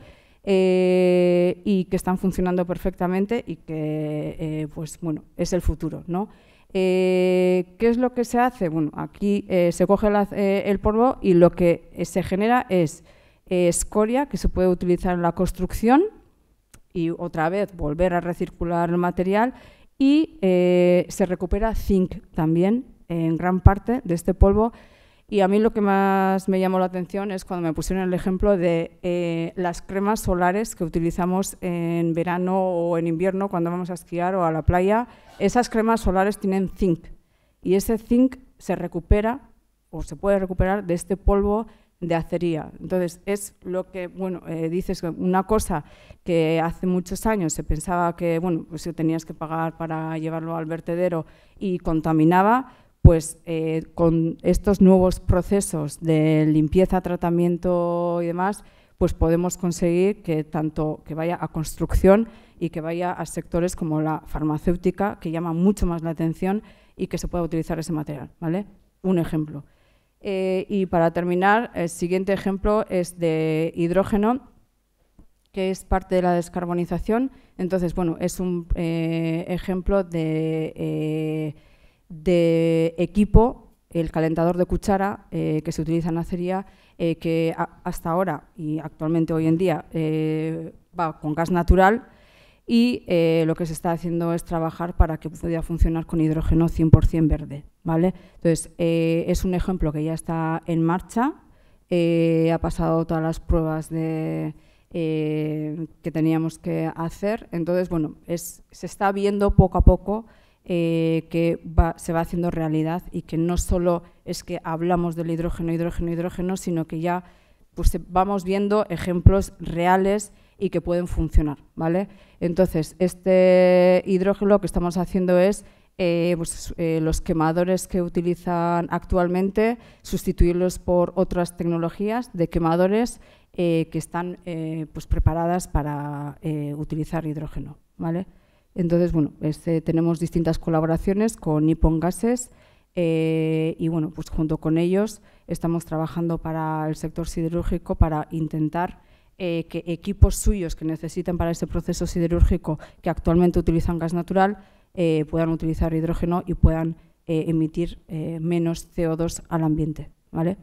[SPEAKER 3] y que están funcionando perfectamente y que, pues, bueno, es el futuro, ¿no? Eh, ¿Qué es lo que se hace? Bueno, aquí eh, se coge eh, el polvo y lo que se genera es escoria que se puede utilizar en la construcción y otra vez volver a recircular el material y se recupera zinc también en gran parte de este polvo. Y a mí lo que más me llamó la atención es cuando me pusieron el ejemplo de las cremas solares que utilizamos en verano o en invierno cuando vamos a esquiar o a la playa esas cremas solares tienen zinc y ese zinc se recupera o se puede recuperar de este polvo de acería. Entonces, es lo que, bueno, eh, dices una cosa que hace muchos años se pensaba que, bueno, pues si tenías que pagar para llevarlo al vertedero y contaminaba, pues eh, con estos nuevos procesos de limpieza, tratamiento y demás, pues podemos conseguir que tanto que vaya a construcción y que vaya a sectores como la farmacéutica, que llama mucho más la atención y que se pueda utilizar ese material. ¿vale? Un ejemplo. Eh, y para terminar, el siguiente ejemplo es de hidrógeno, que es parte de la descarbonización. Entonces, bueno, es un eh, ejemplo de, eh, de equipo el calentador de cuchara eh, que se utiliza en la acería, eh, que hasta ahora y actualmente hoy en día eh, va con gas natural y lo que se está haciendo es trabajar para que pueda funcionar con hidrógeno 100% verde. ¿vale? Entonces, es un ejemplo que ya está en marcha, ha pasado todas las pruebas que teníamos que hacer, entonces, bueno, es, se está viendo poco a poco eh, que se va haciendo realidad y que no solo es que hablamos del hidrógeno, hidrógeno, hidrógeno, sino que ya pues, vamos viendo ejemplos reales y que pueden funcionar, ¿vale? Entonces, este hidrógeno lo que estamos haciendo es eh, pues, eh, los quemadores que utilizan actualmente, sustituirlos por otras tecnologías de quemadores que están pues, preparadas para utilizar hidrógeno. ¿vale? Entonces, bueno, este, tenemos distintas colaboraciones con Nippon Gases eh, y, bueno, pues junto con ellos estamos trabajando para el sector siderúrgico para intentar eh, que equipos suyos que necesitan para ese proceso siderúrgico que actualmente utilizan gas natural eh, puedan utilizar hidrógeno y puedan emitir menos CO2 al ambiente, ¿vale?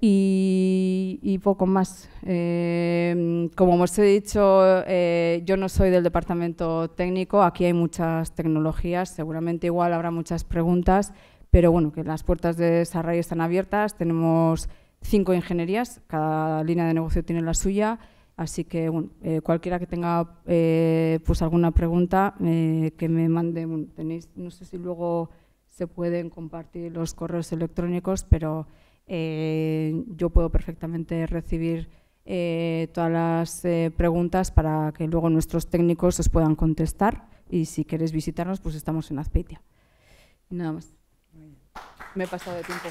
[SPEAKER 3] y, poco más. Em, como os he dicho, eh, yo no soy del departamento técnico, aquí hay muchas tecnologías, seguramente igual habrá muchas preguntas, pero bueno, que las puertas de desarrollo están abiertas, tenemos cinco ingenierías, cada línea de negocio tiene la suya, así que eh, cualquiera que tenga eh, pues alguna pregunta que me mande, tenéis, no sé si luego se pueden compartir los correos electrónicos, pero eh, yo puedo perfectamente recibir eh, todas las eh, preguntas para que luego nuestros técnicos os puedan contestar y si queréis visitarnos, pues estamos en Azpeitia. Nada más. Me he pasado de tiempo.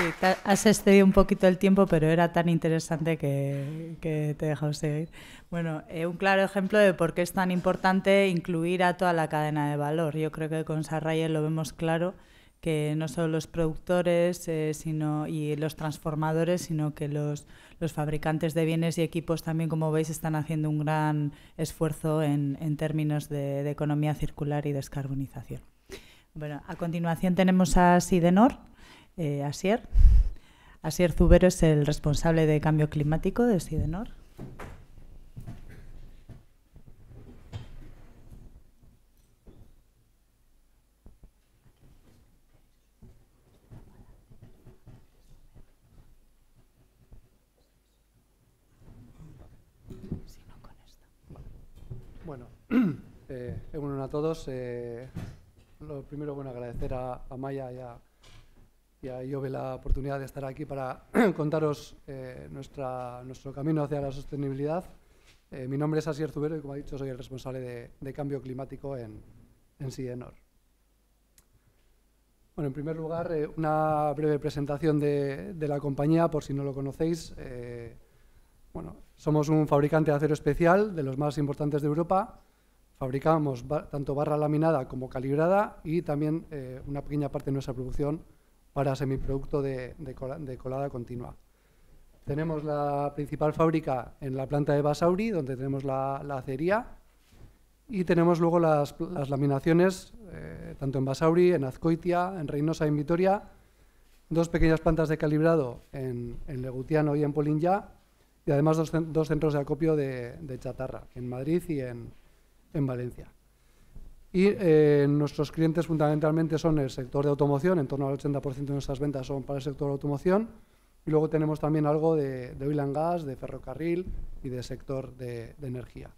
[SPEAKER 1] Sí, has excedido un poquito el tiempo, pero era tan interesante que, te he dejado seguir. Bueno, eh, un claro ejemplo de por qué es tan importante incluir a toda la cadena de valor. Yo creo que con Sarrayer lo vemos claro que no solo los productores eh, sino, y los transformadores, sino que los, fabricantes de bienes y equipos también, como veis, están haciendo un gran esfuerzo en, términos de, de, economía circular y descarbonización. Bueno, a continuación tenemos a Sidenor eh, Asier. Asier Zubero es el responsable de cambio climático de Sidenor.
[SPEAKER 4] Bueno, eh, bueno a todos. Eh, lo primero, bueno, agradecer a, a Maya y a y a IOBE la oportunidad de estar aquí para contaros eh, nuestra, nuestro camino hacia la sostenibilidad. Eh, mi nombre es Asier Zubero y, como ha dicho, soy el responsable de, cambio climático en, en Bueno, en primer lugar, eh, una breve presentación de, de, la compañía, por si no lo conocéis. bueno, somos un fabricante de acero especial, de los más importantes de Europa. Fabricamos tanto barra laminada como calibrada y también una pequeña parte de nuestra producción para semiproducto de, colada continua. Tenemos la principal fábrica en la planta de Basauri, donde tenemos la, acería, y tenemos luego las, laminaciones, eh, tanto en Basauri, en Azcoitia, en Reynosa y en Vitoria, dos pequeñas plantas de calibrado en, Legutiano y en Polinya, y además dos, centros de acopio de, chatarra, en Madrid y en, en Valencia. Y eh, nuestros clientes fundamentalmente son el sector de automoción, en torno al 80% de nuestras ventas son para el sector de automoción. Y luego tenemos también algo de, oil and gas, de ferrocarril y de sector de, energía.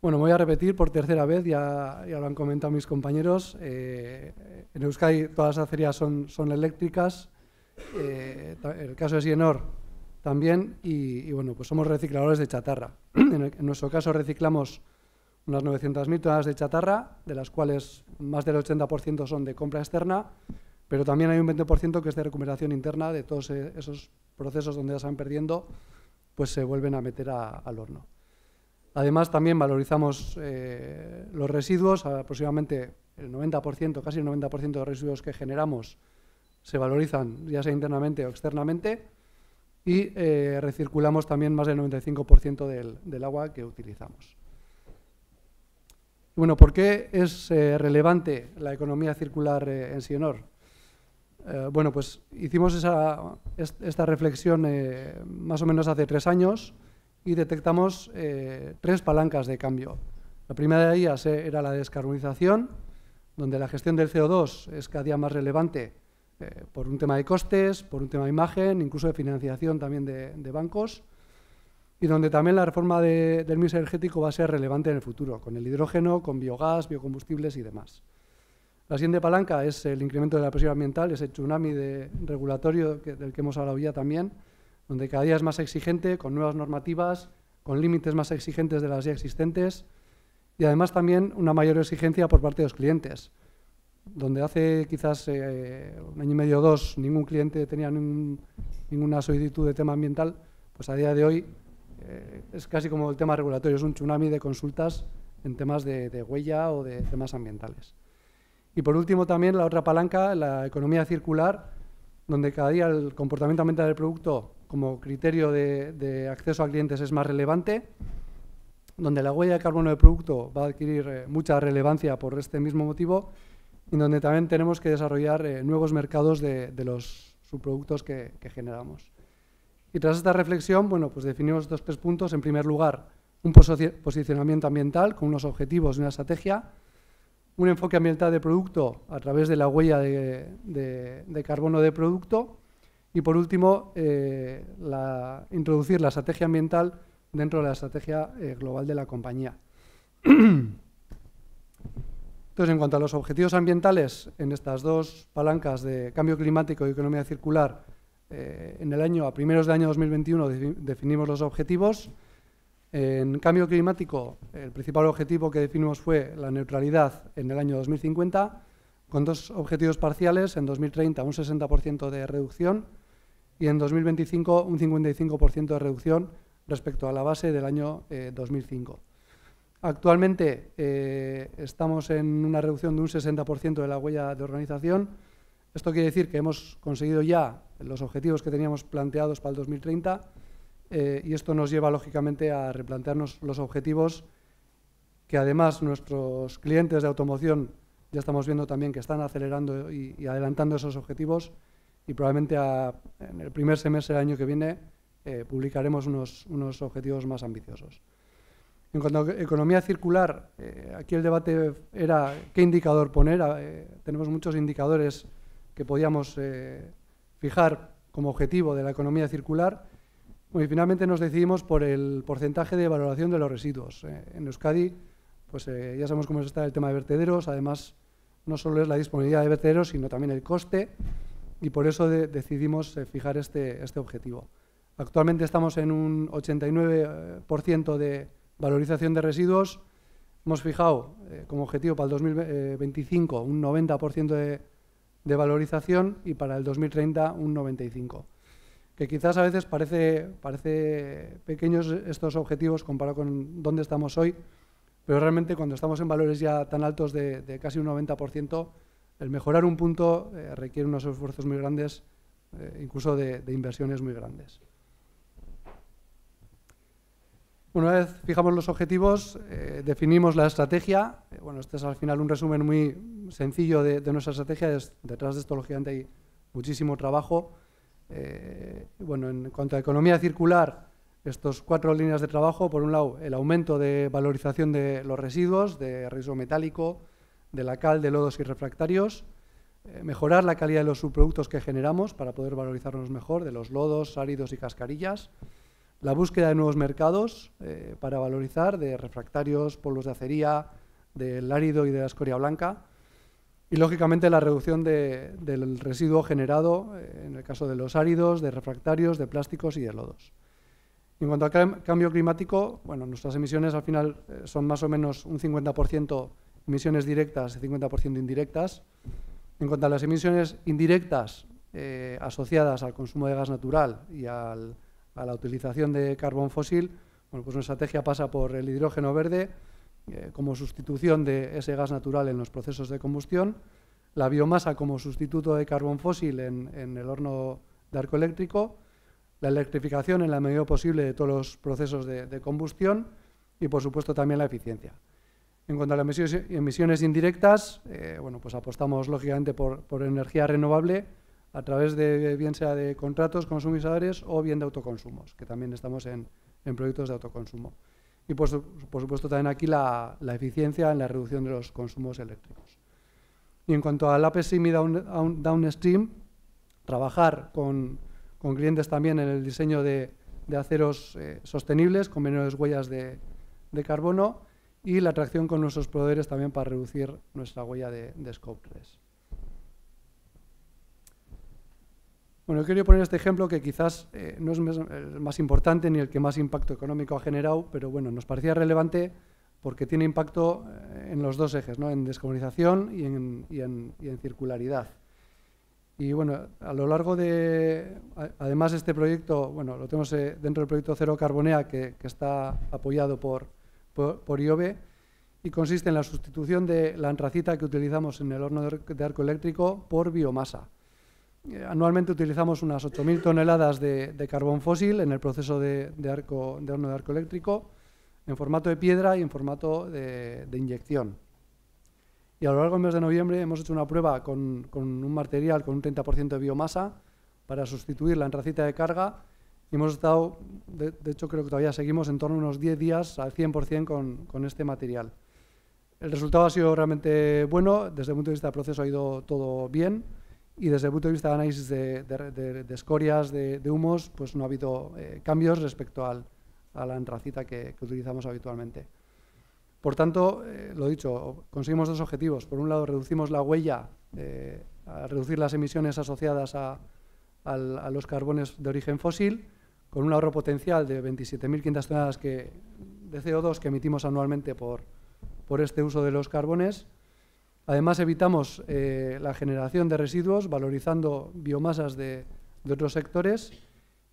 [SPEAKER 4] Bueno, voy a repetir por tercera vez, ya, ya lo han comentado mis compañeros. Eh, en Euskadi todas las acerías son, son eléctricas, eh, el caso de Sienor también, y, bueno, pues somos recicladores de chatarra. en nuestro caso reciclamos unas 900.000 toneladas de chatarra, de las cuales más del 80% son de compra externa, pero también hay un 20% que es de recuperación interna de todos eh, esos procesos donde ya se van perdiendo, pues se vuelven a meter al horno. Además, también valorizamos eh, los residuos, aproximadamente el 90%, casi el 90% de los residuos que generamos se valorizan, ya sea internamente o externamente, y eh, recirculamos también más del 95% del agua que utilizamos. Bueno, ¿por qué es eh, relevante la economía circular eh, en Sienor? Eh, bueno, pues hicimos esta reflexión más o menos hace tres años y detectamos tres palancas de cambio. La primera de ellas era la descarbonización, donde la gestión del CO2 es cada día más relevante por un tema de costes, por un tema de imagen, incluso de financiación también de bancos y donde también la reforma del mix energético va a ser relevante en el futuro, con el hidrógeno, con biogás, biocombustibles y demás. La siguiente palanca es el incremento de la presión ambiental, ese tsunami de, regulatorio del que hemos hablado ya también, donde cada día es más exigente, con nuevas normativas, con límites más exigentes de las ya existentes y además también una mayor exigencia por parte de los clientes, donde hace quizás eh, un año y medio o dos ningún cliente tenía ninguna solicitud de tema ambiental, pues a día de hoy eh, es casi como el tema regulatorio, es un tsunami de consultas en temas de, huella o de temas ambientales. Y por último también la otra palanca, la economía circular, donde cada día el comportamiento ambiental del producto como criterio de, acceso a clientes es más relevante, donde la huella de carbono del producto va a adquirir eh, mucha relevancia por este mismo motivo y donde también tenemos que desarrollar eh, nuevos mercados de, los subproductos que generamos. Y tras esta reflexión, bueno, pues definimos estos tres puntos. En primer lugar, un posicionamiento ambiental con unos objetivos y una estrategia, un enfoque ambiental de producto a través de la huella de, carbono de producto y, por último, eh, introducir la estrategia ambiental dentro de la estrategia eh, global de la compañía. Entonces, en cuanto a los objetivos ambientales, en estas dos palancas de cambio climático y economía circular, eh, en el año, a primeros de año 2021 definimos los objetivos. En cambio climático, el principal objetivo que definimos fue la neutralidad en el año 2050, con dos objetivos parciales, en 2030 un 60% de reducción y en 2025 un 55% de reducción respecto a la base del año 2005. Eh, Actualmente eh, estamos en una reducción de un 60% de la huella de organización. Esto quiere decir que hemos conseguido ya los objetivos que teníamos planteados para el 2030 eh, y esto nos lleva lógicamente a replantearnos los objetivos que además nuestros clientes de automoción ya estamos viendo también que están acelerando y, adelantando esos objetivos y probablemente en el primer semestre del año que viene eh, publicaremos unos, objetivos más ambiciosos. En cuanto a economía circular, eh, aquí el debate era qué indicador poner. tenemos muchos indicadores que podíamos fijar como objetivo de la economía circular. y finalmente nos decidimos por el porcentaje de valoración de los residuos. Eh, en Euskadi, pues eh, ya sabemos cómo está el tema de vertederos, además no solo es la disponibilidad de vertederos, sino también el coste, y por eso decidimos eh, fijar este, este objetivo. Actualmente estamos en un 89% de valorización de residuos. Hemos fijado como objetivo para el 2025 un 90% de de valorización y para el 2030 un 95. Que quizás a veces parece, pequeños estos objetivos comparado con dónde estamos hoy, pero realmente cuando estamos en valores ya tan altos de, casi un 90%, el mejorar un punto eh, requiere unos esfuerzos muy grandes, eh, incluso de inversiones muy grandes. Una vez fijamos los objetivos, eh, definimos la estrategia. Eh, bueno, este es al final un resumen muy sencillo de, nuestra estrategia. detrás de esto, lógicamente, hay muchísimo trabajo. Eh, bueno, en cuanto a economía circular, estos cuatro líneas de trabajo, por un lado, el aumento de valorización de los residuos, de residuo metálico, de la cal, de lodos y refractarios, mejorar la calidad de los subproductos que generamos para poder valorizarnos mejor, de los lodos, áridos y cascarillas, la búsqueda de nuevos mercados eh, para valorizar de refractarios, polvos de acería, del árido y de la escoria blanca, y lógicamente la reducción del residuo generado eh, en el caso de los áridos, de refractarios, de plásticos y de lodos. En cuanto al cambio climático, bueno, nuestras emisiones al final eh, son más o menos un 50% emisiones directas y 50% indirectas. En cuanto a las emisiones indirectas asociadas al consumo de gas natural y al a la utilización de carbón fósil, bueno, pues nuestra estrategia pasa por el hidrógeno verde eh, como sustitución de ese gas natural en los procesos de combustión, la biomasa como sustituto de carbón fósil en, el horno de arco eléctrico, la electrificación en la medida posible de todos los procesos de, combustión y, por supuesto, también la eficiencia. En cuanto a las emisiones indirectas, eh, bueno, pues apostamos lógicamente por, por energía renovable, a través de, bien sea de contratos consumidores o bien de autoconsumos, que también estamos en, en proyectos de autoconsumo. Y pues, por, supuesto también aquí la, eficiencia en la reducción de los consumos eléctricos. Y en cuanto al la downstream, trabajar con, clientes también en el diseño de, aceros eh, sostenibles con menores huellas de, carbono y la atracción con nuestros proveedores también para reducir nuestra huella de, de Scope 3. Bueno, yo quería poner este ejemplo que quizás eh, no es el más importante ni el que más impacto económico ha generado, pero bueno, nos parecía relevante porque tiene impacto eh, en los dos ejes, ¿no? en descarbonización y en, circularidad. Y bueno, a lo largo de, además este proyecto, bueno, lo tenemos eh, dentro del proyecto Cero Carbonea que, está apoyado por, por, por, IOBE y consiste en la sustitución de la antracita que utilizamos en el horno de arco eléctrico por biomasa. Eh, anualmente utilizamos unas 8.000 toneladas de, carbón fósil en el proceso de, de, arco, horno de arco eléctrico, en formato de piedra y en formato de, inyección. Y a lo largo del mes de noviembre hemos hecho una prueba con, un material con un 30% de biomasa para sustituir la racita de carga y hemos estado, de, hecho creo que todavía seguimos en torno a unos 10 días al 100% con, con este material. El resultado ha sido realmente bueno, desde el punto de vista del proceso ha ido todo bien y desde el punto de vista de análisis de, escorias, de, humos, pues no ha habido eh, cambios respecto al, a la antracita que, utilizamos habitualmente. Por tanto, eh, lo dicho, conseguimos dos objetivos. Por un lado, reducimos la huella, eh, a reducir las emisiones asociadas a, los carbones de origen fósil, con un ahorro potencial de 27.500 toneladas de CO2 que emitimos anualmente por, por este uso de los carbones Además, evitamos eh, la generación de residuos valorizando biomasas de, otros sectores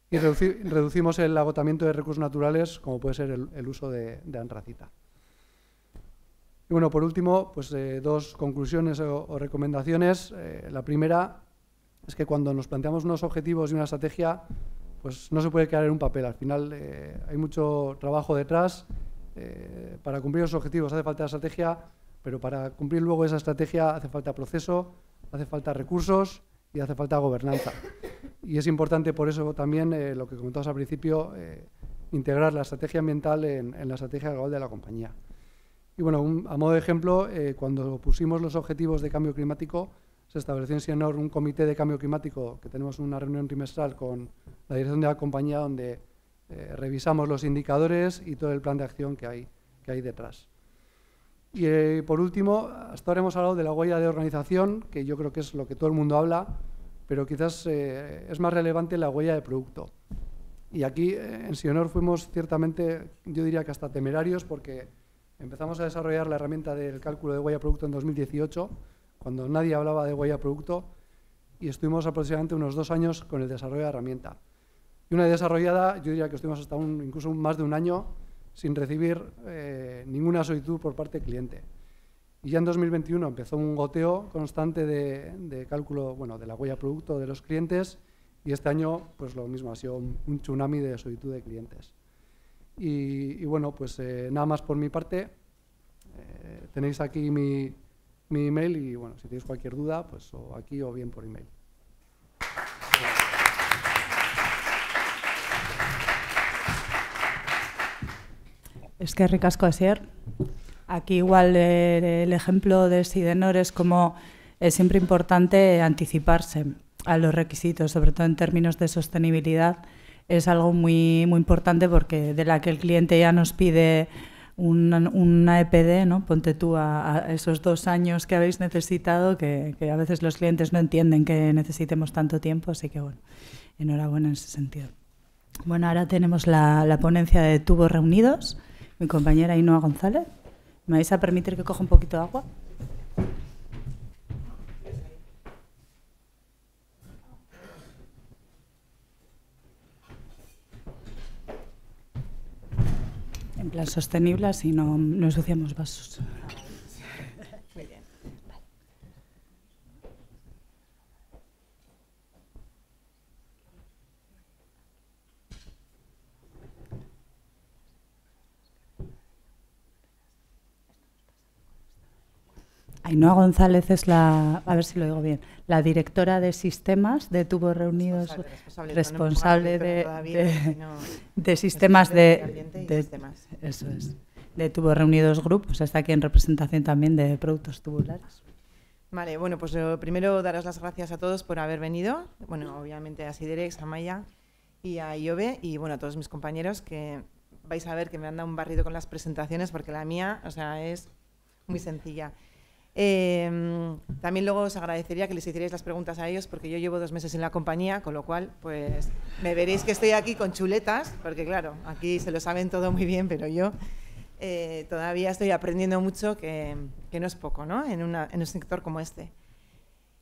[SPEAKER 4] y reducimos el agotamiento de recursos naturales, como puede ser el, uso de, antracita. Y bueno, por último, pues eh, dos conclusiones o, recomendaciones. Eh, la primera es que cuando nos planteamos unos objetivos y una estrategia, pues no se puede quedar en un papel. Al final hay mucho trabajo detrás. para cumplir los objetivos hace falta la estrategia, pero para cumplir luego esa estrategia hace falta proceso, hace falta recursos y hace falta gobernanza. Y es importante por eso también eh, lo que comentabas al principio, eh, integrar la estrategia ambiental en, la estrategia global de la compañía. Y bueno, a modo de ejemplo, eh, cuando pusimos los objetivos de cambio climático, se estableció en Sienor un comité de cambio climático, que tenemos una reunión trimestral con la dirección de la compañía donde revisamos los indicadores y todo el plan de acción que hay, que hay detrás. Y eh, por último, hasta ahora hemos hablado de la huella de organización, que yo creo que es lo que todo el mundo habla, pero quizás eh, es más relevante la huella de producto. Y aquí eh, en Sionor fuimos ciertamente, yo diría que hasta temerarios, porque empezamos a desarrollar la herramienta del cálculo de huella de producto en 2018, cuando nadie hablaba de huella de producto, y estuvimos aproximadamente unos dos años con el desarrollo de la herramienta. Y una desarrollada, yo diría que estuvimos hasta un, incluso más de un año sin recibir eh, ninguna solicitud por parte del cliente. Y ya en 2021 empezó un goteo constante de, cálculo bueno, de la huella producto de los clientes y este año pues lo mismo, ha sido un, tsunami de solicitud de clientes. Y, bueno, pues eh, nada más por mi parte. Eh, tenéis aquí mi, mi email y bueno, si tenéis cualquier duda, pues o aquí o bien por email.
[SPEAKER 1] Es que ricasco Aquí igual el ejemplo de Sidenor es como es siempre importante anticiparse a los requisitos, sobre todo en términos de sostenibilidad. Es algo muy, muy importante porque de la que el cliente ya nos pide una, una e EPD, ¿no? ponte tú a, esos dos años que habéis necesitado, que, a veces los clientes no entienden que necesitemos tanto tiempo, así que bueno, enhorabuena en ese sentido. Bueno, ahora tenemos la, la ponencia de tubos reunidos mi compañera Inoa González. ¿Me vais a permitir que coja un poquito de agua? En plan sostenible, así no, no ensuciamos vasos. Ainhoa González es la, a ver si lo digo bien, la directora de sistemas de Tubos Reunidos, responsable, de, de, sistemas de, de Tubos Reunidos Group, pues está aquí en representación también de productos tubulares.
[SPEAKER 5] Vale, bueno, pues eh, primero daros las gracias a todos por haber venido, bueno, obviamente a Siderex, a Maya y a Iove, y bueno, a todos mis compañeros que vais a ver que me han dado un barrido con las presentaciones porque la mía, o sea, es muy sencilla. Em, también luego os agradecería que les hicierais las preguntas a ellos porque yo llevo dos meses en la compañía, con lo cual pues me veréis que estoy aquí con chuletas, porque claro, aquí se lo saben todo muy bien, pero yo eh, todavía estoy aprendiendo mucho, que, no es poco, ¿no? En, un sector como este.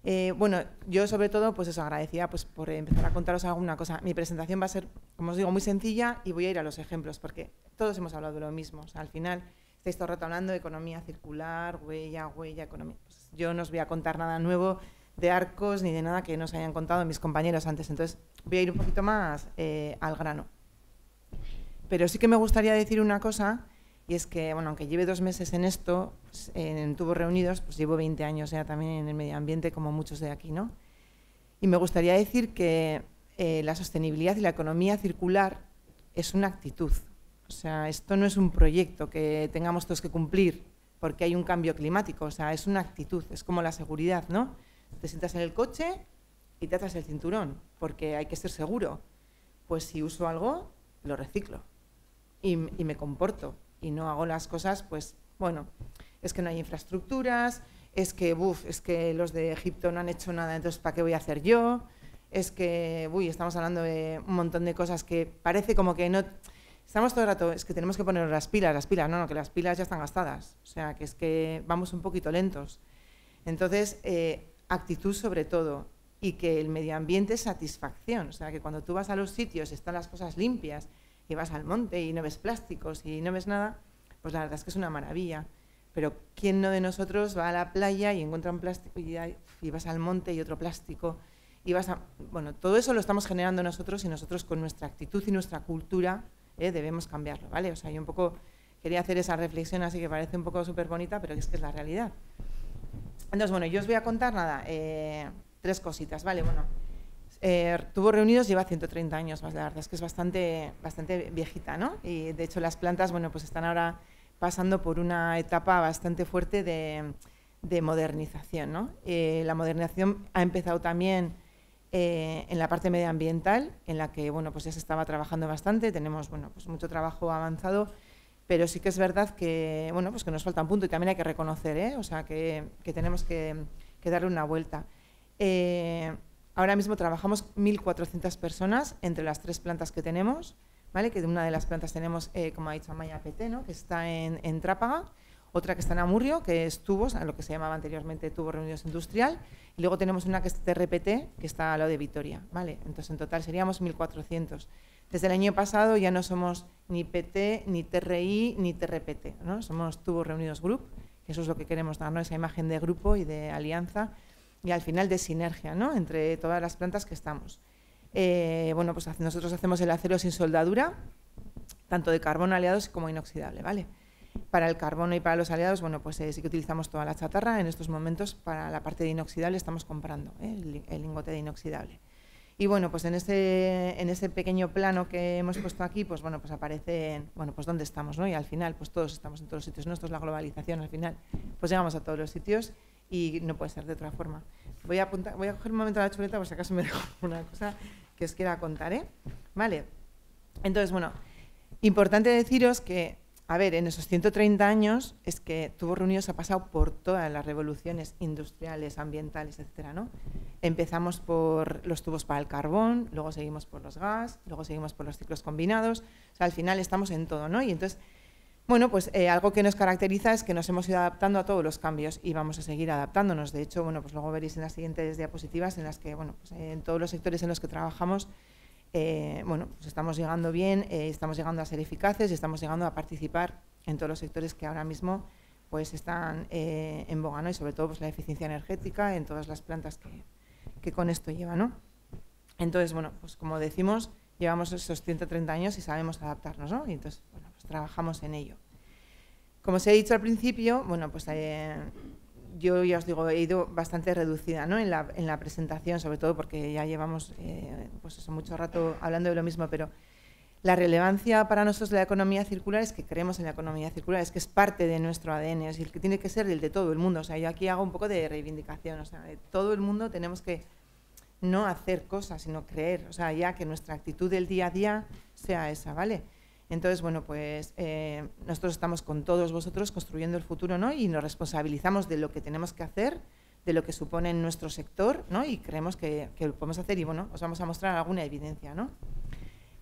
[SPEAKER 5] Eh, bueno, yo sobre todo pues os agradecía pues, por empezar a contaros alguna cosa. Mi presentación va a ser, como os digo, muy sencilla y voy a ir a los ejemplos porque todos hemos hablado de lo mismo. al final estáis todo el hablando de economía circular, huella, huella, economía. Pues yo no os voy a contar nada nuevo de arcos ni de nada que nos hayan contado mis compañeros antes. Entonces, voy a ir un poquito más eh, al grano. Pero sí que me gustaría decir una cosa, y es que, bueno, aunque lleve dos meses en esto, pues, en Tubos Reunidos, pues llevo 20 años ya también en el medio ambiente, como muchos de aquí, ¿no? Y me gustaría decir que eh, la sostenibilidad y la economía circular es una actitud, o sea, esto no es un proyecto que tengamos todos que cumplir porque hay un cambio climático, o sea, es una actitud, es como la seguridad, ¿no? Te sientas en el coche y te atas el cinturón, porque hay que ser seguro. Pues si uso algo, lo reciclo y, me comporto y no hago las cosas, pues bueno, es que no hay infraestructuras, es que, uff, es que los de Egipto no han hecho nada, entonces ¿para qué voy a hacer yo? Es que, uy, estamos hablando de un montón de cosas que parece como que no Estamos todo el rato, es que tenemos que poner las pilas, las pilas, no, no, que las pilas ya están gastadas, o sea, que es que vamos un poquito lentos. Entonces, eh, actitud sobre todo y que el medio ambiente es satisfacción, o sea, que cuando tú vas a los sitios están las cosas limpias y vas al monte y no ves plásticos y no ves nada, pues la verdad es que es una maravilla. Pero ¿quién no de nosotros va a la playa y encuentra un plástico y, y vas al monte y otro plástico? Y vas a, bueno, todo eso lo estamos generando nosotros y nosotros con nuestra actitud y nuestra cultura ¿eh? debemos cambiarlo, ¿vale? O sea, yo un poco quería hacer esa reflexión así que parece un poco súper bonita, pero es que es la realidad. Entonces, bueno, yo os voy a contar nada, eh, tres cositas, ¿vale? Bueno, eh, Tuvo Reunidos lleva 130 años más, la verdad es que es bastante, bastante viejita, ¿no? Y de hecho las plantas, bueno, pues están ahora pasando por una etapa bastante fuerte de, modernización, ¿no? la modernización ha empezado también eh, en la parte medioambiental, en la que pues ya se estaba trabajando bastante, tenemos pues mucho trabajo avanzado, pero sí que es verdad que, bueno, pues que nos falta un punto y también hay que reconocer, ¿eh? o sea, que, tenemos que, darle una vuelta. Eh, ahora mismo trabajamos 1.400 personas entre las tres plantas que tenemos, que de una de las plantas tenemos, como ha dicho Amaya Pete, que está en, en Trápaga, otra que está en Amurrio, que es Tubos, lo que se llamaba anteriormente Tubo Reunidos Industrial, y luego tenemos una que es TRPT, que está al lado de Vitoria, ¿vale? Entonces, en total seríamos 1.400. Desde el año pasado ya no somos ni PT, ni TRI, ni TRPT, ¿no? Somos Tubos Reunidos Group, que eso es lo que queremos dar, Esa imagen de grupo y de alianza y al final de sinergia, ¿no? Entre todas las plantas que estamos. Eh, bueno, pues nosotros hacemos el acero sin soldadura, tanto de carbono aliados como inoxidable, ¿vale? Para el carbono y para los aliados, bueno, pues eh, sí que utilizamos toda la chatarra. En estos momentos, para la parte de inoxidable, estamos comprando eh, el, lingote de inoxidable. Y bueno, pues en ese, en ese pequeño plano que hemos puesto aquí, pues bueno, pues aparecen, bueno, pues dónde estamos, ¿no? Y al final, pues todos estamos en todos los sitios, ¿no? Esto es la globalización, al final, pues llegamos a todos los sitios y no puede ser de otra forma. Voy a, apuntar, voy a coger un momento la chuleta por si acaso me dejo una cosa que os quiera contar, ¿eh? Vale. Entonces, bueno, importante deciros que a ver, en esos 130 años es que Tubos Reunidos ha pasado por todas las revoluciones industriales, ambientales, etcétera, ¿no? Empezamos por los tubos para el carbón, luego seguimos por los gas, luego seguimos por los ciclos combinados, o al final estamos en todo, ¿no? Y entonces, bueno, pues eh, algo que nos caracteriza es que nos hemos ido adaptando a todos los cambios y vamos a seguir adaptándonos. De hecho, bueno, pues luego veréis en las siguientes diapositivas en las que, bueno, pues, eh, en todos los sectores en los que trabajamos eh, bueno, pues estamos llegando bien, eh, estamos llegando a ser eficaces y estamos llegando a participar en todos los sectores que ahora mismo pues están eh, en boga, Y sobre todo pues, la eficiencia energética en todas las plantas que, con esto lleva, Entonces, bueno, pues como decimos, llevamos esos 130 años y sabemos adaptarnos, ¿no? Y entonces, bueno, pues trabajamos en ello. Como os he dicho al principio, bueno, pues hay yo ya os digo, he ido bastante reducida ¿no? en, la, presentación, sobre todo porque ya llevamos eh, pues mucho rato hablando de lo mismo, pero la relevancia para nosotros de la economía circular es que creemos en la economía circular, es que es parte de nuestro ADN, es el que tiene que ser el de todo el mundo. O sea, yo aquí hago un poco de reivindicación, o sea, de todo el mundo tenemos que no hacer cosas, sino creer, o sea, ya que nuestra actitud del día a día sea esa, ¿vale? Entonces, bueno, pues eh, nosotros estamos con todos vosotros construyendo el futuro, ¿no? Y nos responsabilizamos de lo que tenemos que hacer, de lo que supone nuestro sector, ¿no? Y creemos que, lo podemos hacer y, bueno, os vamos a mostrar alguna evidencia, ¿no?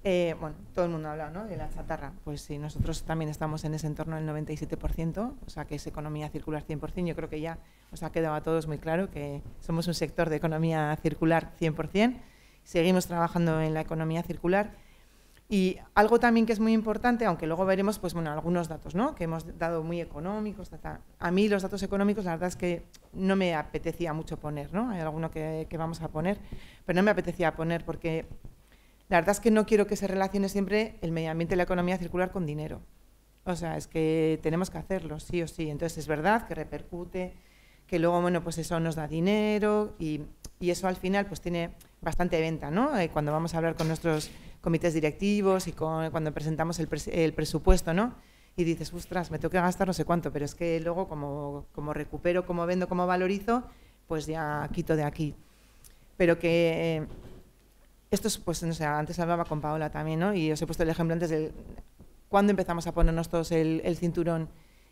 [SPEAKER 5] Eh, bueno, todo el mundo habla, ¿no? De la chatarra. Pues sí, nosotros también estamos en ese entorno del 97%, o sea, que es economía circular 100%. Yo creo que ya os ha quedado a todos muy claro que somos un sector de economía circular 100%. Seguimos trabajando en la economía circular y algo también que es muy importante, aunque luego veremos pues, bueno, algunos datos ¿no? que hemos dado muy económicos, a mí los datos económicos la verdad es que no me apetecía mucho poner, ¿no? hay alguno que, que vamos a poner, pero no me apetecía poner porque la verdad es que no quiero que se relacione siempre el medio ambiente y la economía circular con dinero. O sea, es que tenemos que hacerlo, sí o sí. Entonces es verdad que repercute, que luego, bueno, pues eso nos da dinero y, eso al final pues tiene bastante venta, ¿no? Eh, cuando vamos a hablar con nuestros comités directivos y cuando presentamos el, presupuesto, ¿no? Y dices, ostras, me tengo que gastar no sé cuánto, pero es que luego como, recupero, como vendo, como valorizo, pues ya quito de aquí. Pero que eh, esto es, pues, no sé, antes hablaba con Paola también, ¿no? Y os he puesto el ejemplo antes de cuando empezamos a ponernos todos el cinturón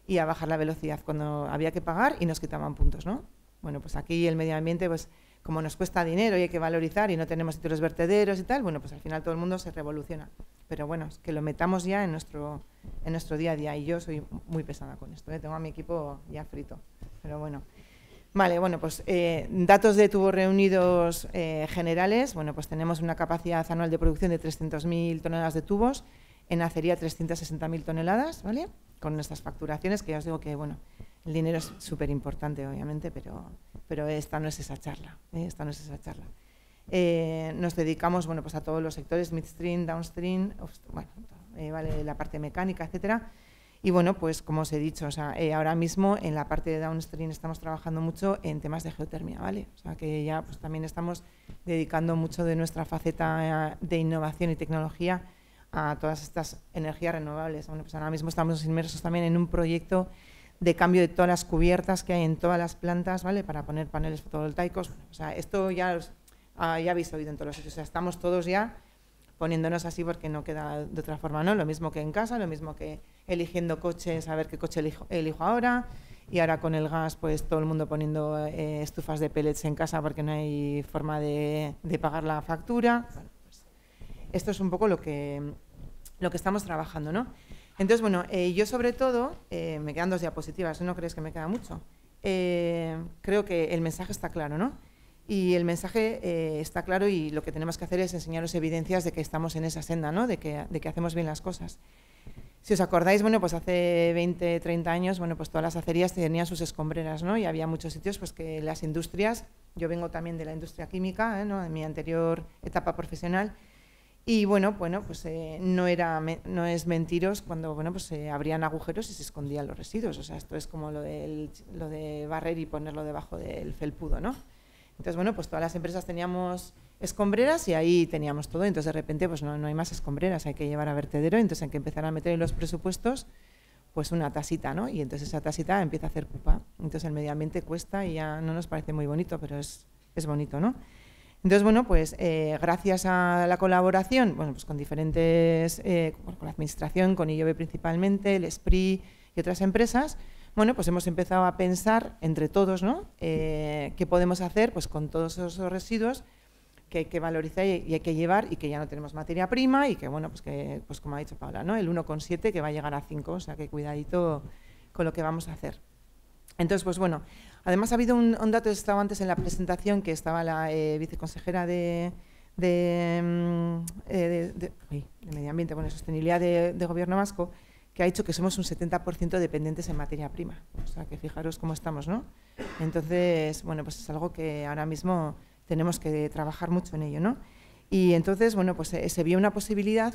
[SPEAKER 5] y a bajar la velocidad, cuando había que pagar y nos quitaban puntos, ¿no? Bueno, pues aquí el medio ambiente, pues como nos cuesta dinero y hay que valorizar y no tenemos títulos vertederos y tal, bueno, pues al final todo el mundo se revoluciona. Pero bueno, es que lo metamos ya en nuestro, en nuestro día a día y yo soy muy pesada con esto, ¿eh? tengo a mi equipo ya frito, pero bueno. Vale, bueno, pues eh, datos de tubos reunidos eh, generales, bueno, pues tenemos una capacidad anual de producción de 300.000 toneladas de tubos, en acería 360.000 toneladas, ¿vale? Con nuestras facturaciones, que ya os digo que, bueno, el dinero es súper importante, obviamente, pero, pero esta no es esa charla. ¿eh? Esta no es esa charla. Eh, nos dedicamos bueno, pues a todos los sectores, midstream, downstream, eh, vale, la parte mecánica, etcétera. Y bueno, pues como os he dicho, ahora mismo en la parte de downstream estamos trabajando mucho en temas de geotermia, ¿vale? O sea que ya pues también estamos dedicando mucho de nuestra faceta de innovación y tecnología a todas estas energías renovables. Bueno, pues ahora mismo estamos inmersos también en un proyecto de cambio de todas las cubiertas que hay en todas las plantas, ¿vale? Para poner paneles fotovoltaicos. O sea, esto ya, os, visto ah, habéis oído en todos los sitios. O sea, estamos todos ya poniéndonos así porque no queda de otra forma, ¿no? Lo mismo que en casa, lo mismo que eligiendo coches, a ver qué coche elijo, ahora. Y ahora con el gas, pues todo el mundo poniendo eh, estufas de pellets en casa porque no hay forma de, de pagar la factura. Pues, esto es un poco lo que, lo que estamos trabajando, ¿no? Entonces, bueno, eh, yo sobre todo, eh, me quedan dos diapositivas, ¿no crees que me queda mucho? Eh, creo que el mensaje está claro, ¿no? Y el mensaje está claro y lo que tenemos que hacer es enseñaros evidencias de que estamos en esa senda, ¿no? De que, hacemos bien las cosas. Si os acordáis, bueno, pues hace 20, 30 años, bueno, pues todas las acerías tenían sus escombreras, ¿no? Y había muchos sitios pues que las industrias, yo vengo también de la industria química, ¿no? En mi anterior etapa profesional, y bueno, bueno, pues eh, no, era, no es mentiros cuando bueno, pues se eh, abrían agujeros y se escondían los residuos. O sea, esto es como lo, lo de barrer y ponerlo debajo del felpudo, ¿no? Entonces, bueno, pues todas las empresas teníamos escombreras y ahí teníamos todo. Entonces, de repente, pues no, hay más escombreras, hay que llevar a vertedero. Entonces, hay que empezar a meter en los presupuestos pues una tasita, ¿no? Y entonces esa tasita empieza a hacer pupa. Entonces, el medio ambiente cuesta y ya no nos parece muy bonito, pero es, es bonito, ¿no? Entonces, bueno, pues eh, gracias a la colaboración, bueno, pues con diferentes, eh, con la administración, con IOB principalmente, el SPRI y otras empresas, bueno, pues hemos empezado a pensar entre todos, ¿no? Eh, ¿Qué podemos hacer pues, con todos esos residuos que hay que valorizar y hay que llevar y que ya no tenemos materia prima y que, bueno, pues, que, pues como ha dicho Paula, ¿no? El 1,7 que va a llegar a 5, o sea que cuidadito con lo que vamos a hacer. Entonces, pues bueno, Además, ha habido un, dato, dato, estaba antes en la presentación, que estaba la eh, viceconsejera mm, eh, de, Medio Ambiente, bueno, Sostenibilidad de, Gobierno Vasco, que ha dicho que somos un 70% dependientes en materia prima. O sea, que fijaros cómo estamos, ¿no? Entonces, bueno, pues es algo que ahora mismo tenemos que trabajar mucho en ello, ¿no? Y entonces, bueno, pues eh, se vio una posibilidad.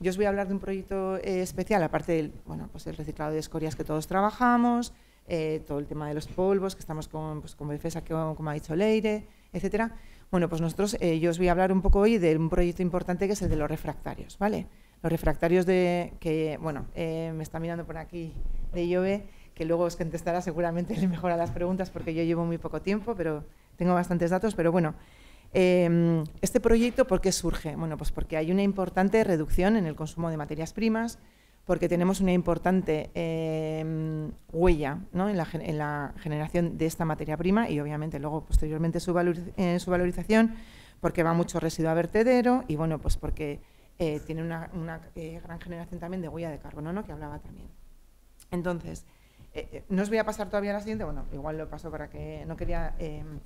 [SPEAKER 5] Yo os voy a hablar de un proyecto especial, aparte del bueno, pues el reciclado de escorias que todos trabajamos, eh, todo el tema de los polvos, que estamos con, pues, que, como ha dicho Leire, etcétera. Bueno, pues nosotros, eh, yo os voy a hablar un poco hoy de un proyecto importante que es el de los refractarios, ¿vale? Los refractarios de, que, bueno, eh, me está mirando por aquí de Iove, que luego os contestará seguramente mejor a las preguntas porque yo llevo muy poco tiempo, pero tengo bastantes datos, pero bueno. Em, este proyecto, ¿por qué surge? Bueno, pues porque hay una importante reducción en el consumo de materias primas, porque tenemos una importante em, huella en, la, generación de esta materia prima y obviamente luego posteriormente su, eh, su valorización, porque va mucho residuo a vertedero y bueno, pues porque eh, tiene una, eh, gran generación también de huella de carbono, ¿no? que hablaba también. Entonces, no os voy a pasar todavía a la siguiente, bueno, igual lo paso para que no quería em,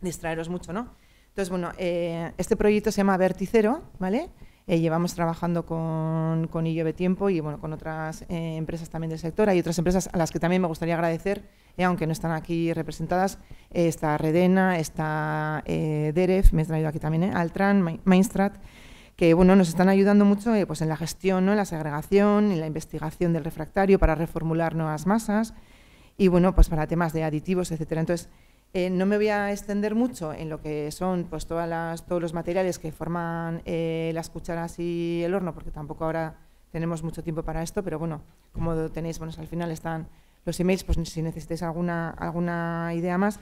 [SPEAKER 5] distraeros mucho, ¿no? Entonces, bueno, este proyecto se llama Verticero, ¿vale? Eh, llevamos trabajando con, con de Tiempo y bueno, con otras eh, empresas también del sector. Hay otras empresas a las que también me gustaría agradecer, eh, aunque no están aquí representadas. está Redena, está DEREF, me he traído aquí también, Altran, Mainstrat, que bueno, nos están ayudando mucho pues en la gestión, ¿no? en la segregación, en la investigación del refractario para reformular nuevas masas y bueno, pues para temas de aditivos, etcétera. Entonces, eh, no me voy a extender mucho en lo que son pues, todos los materiales que forman eh, las cucharas y el horno, porque tampoco ahora tenemos mucho tiempo para esto, pero bueno, como tenéis, bueno, al final están los emails, pues si necesitáis alguna, alguna idea más.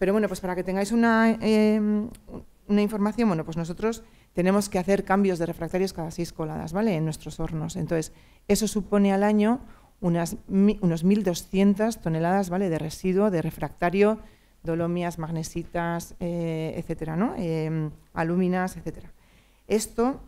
[SPEAKER 5] Pero bueno, pues para que tengáis una, em, una información, bueno, pues nosotros tenemos que hacer cambios de refractarios cada seis coladas, ¿vale? En nuestros hornos. Entonces, eso supone al año unas, unos 1.200 toneladas, ¿vale? De residuo, de refractario dolomias, magnesitas, eh, etcétera, ¿no? Em, alúminas, etcétera. Esto